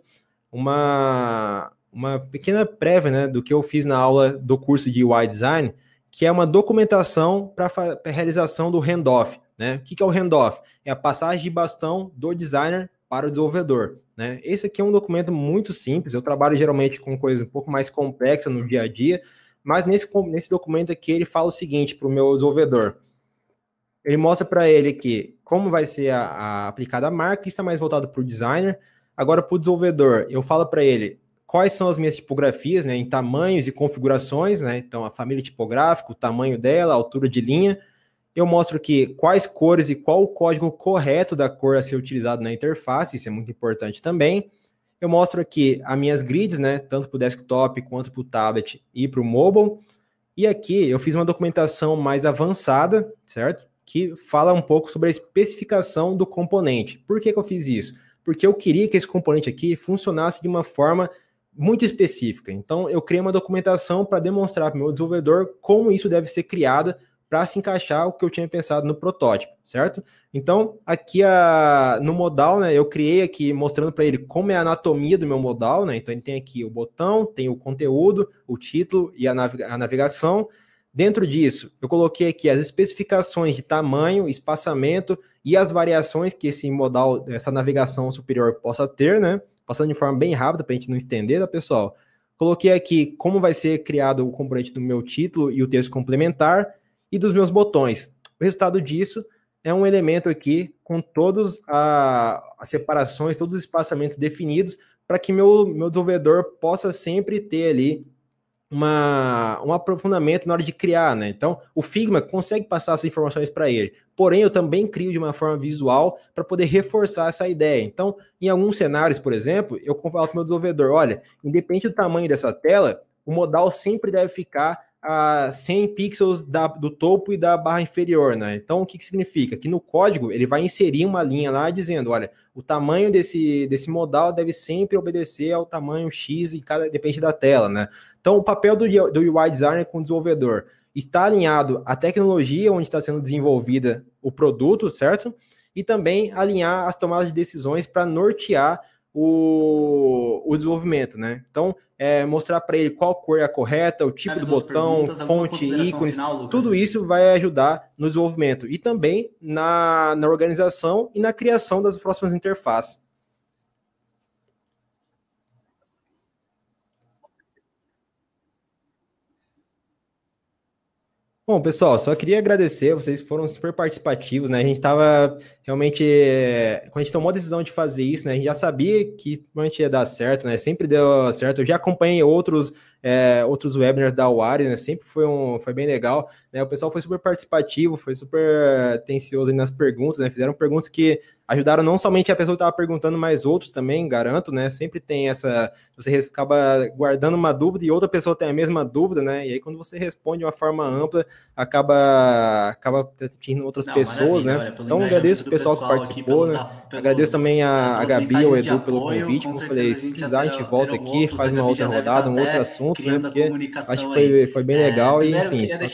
uma, uma pequena prévia né, do que eu fiz na aula do curso de UI design, que é uma documentação para a realização do handoff. Né? O que, que é o handoff? É a passagem de bastão do designer para o desenvolvedor. Né? Esse aqui é um documento muito simples, eu trabalho geralmente com coisas um pouco mais complexas no dia a dia, mas nesse, nesse documento aqui, ele fala o seguinte para o meu desenvolvedor. Ele mostra para ele que como vai ser a, a aplicada a marca, está mais voltado para o designer. Agora, para o desenvolvedor, eu falo para ele quais são as minhas tipografias, né, em tamanhos e configurações, né? Então, a família tipográfica, o tamanho dela, a altura de linha. Eu mostro que quais cores e qual o código correto da cor a ser utilizado na interface, isso é muito importante também eu mostro aqui as minhas grids, né, tanto para o desktop quanto para o tablet e para o mobile. E aqui eu fiz uma documentação mais avançada, certo? Que fala um pouco sobre a especificação do componente. Por que, que eu fiz isso? Porque eu queria que esse componente aqui funcionasse de uma forma muito específica. Então, eu criei uma documentação para demonstrar para o meu desenvolvedor como isso deve ser criado para se encaixar o que eu tinha pensado no protótipo, certo? Então, aqui a, no modal, né, eu criei aqui mostrando para ele como é a anatomia do meu modal, né? Então ele tem aqui o botão, tem o conteúdo, o título e a, navega a navegação. Dentro disso, eu coloquei aqui as especificações de tamanho, espaçamento e as variações que esse modal, essa navegação superior possa ter, né? Passando de forma bem rápida para a gente não estender, tá, pessoal? Coloquei aqui como vai ser criado o componente do meu título e o texto complementar e dos meus botões. O resultado disso é um elemento aqui com todas as separações, todos os espaçamentos definidos para que meu, meu desenvolvedor possa sempre ter ali uma, um aprofundamento na hora de criar, né? Então, o Figma consegue passar essas informações para ele. Porém, eu também crio de uma forma visual para poder reforçar essa ideia. Então, em alguns cenários, por exemplo, eu falo para o meu desenvolvedor: olha, independente do tamanho dessa tela, o modal sempre deve ficar a 100 pixels da, do topo e da barra inferior, né? Então, o que, que significa? Que no código ele vai inserir uma linha lá dizendo, olha, o tamanho desse, desse modal deve sempre obedecer ao tamanho X e cada depende da tela, né? Então, o papel do, do UI designer com o desenvolvedor está alinhado à tecnologia onde está sendo desenvolvida o produto, certo? E também alinhar as tomadas de decisões para nortear o, o desenvolvimento, né? Então, é, mostrar para ele qual cor é a correta, o tipo do botão, fonte, ícones, final, tudo isso vai ajudar no desenvolvimento e também na, na organização e na criação das próximas interfaces. Bom, pessoal, só queria agradecer, vocês foram super participativos, né? A gente estava realmente. Eh, quando a gente tomou a decisão de fazer isso, né? A gente já sabia que a gente ia dar certo, né? Sempre deu certo. Eu já acompanhei outros, é, outros webinars da UARI, né? Sempre foi, um, foi bem legal. Né? O pessoal foi super participativo, foi super eh, atencioso nas perguntas, né? Fizeram perguntas que ajudaram não somente a pessoa que estava perguntando, mas outros também, garanto, né? Sempre tem essa. Você acaba guardando uma dúvida e outra pessoa tem a mesma dúvida, né? E aí, quando você responde de uma forma ampla, acaba, acaba atingindo outras não, pessoas, né? Olha, então, agradeço o pessoal, pessoal, que participou, pelos, né? Pelos, agradeço também a, a Gabi, o Edu, apoio, pelo convite. Como eu falei, se precisar, a gente volta aqui, faz uma outra rodada, um tá outro assunto, né? Porque acho que foi, foi bem legal e, enfim, só tem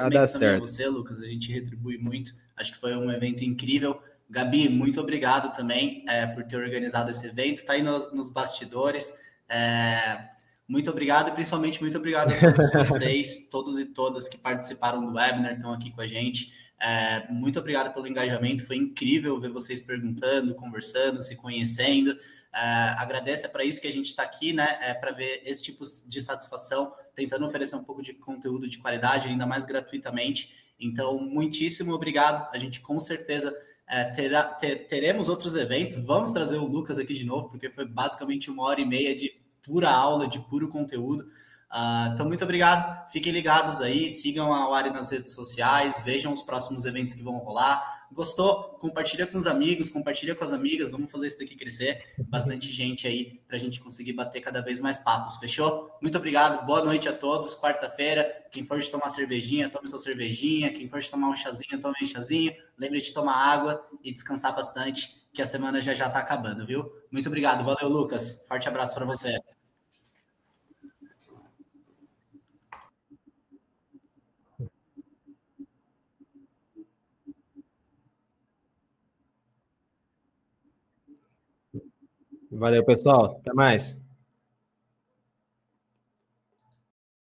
a dar certo. você, Lucas. A gente retribui muito. Acho que foi um evento incrível. Gabi, muito obrigado também é, por ter organizado esse evento. está aí nos, nos bastidores. É, muito obrigado e principalmente muito obrigado a todos vocês, todos e todas que participaram do webinar, estão aqui com a gente. É, muito obrigado pelo engajamento, foi incrível ver vocês perguntando, conversando, se conhecendo. Agradece é, agradeço, é para isso que a gente está aqui, né? É para ver esse tipo de satisfação, tentando oferecer um pouco de conteúdo de qualidade, ainda mais gratuitamente. Então, muitíssimo obrigado. A gente com certeza é, terá, ter, teremos outros eventos. Vamos trazer o Lucas aqui de novo, porque foi basicamente uma hora e meia de pura aula, de puro conteúdo. Ah, então, muito obrigado. Fiquem ligados aí, sigam a Wari nas redes sociais, vejam os próximos eventos que vão rolar. Gostou? Compartilha com os amigos, compartilha com as amigas. Vamos fazer isso daqui crescer. Bastante gente aí para a gente conseguir bater cada vez mais papos. Fechou? Muito obrigado. Boa noite a todos. Quarta-feira, quem for de tomar cervejinha, tome sua cervejinha. Quem for de tomar um chazinho, tome um chazinho. Lembre de tomar água e descansar bastante, que a semana já já está acabando, viu? Muito obrigado. Valeu, Lucas. Forte abraço para você. Valeu, pessoal. Até mais.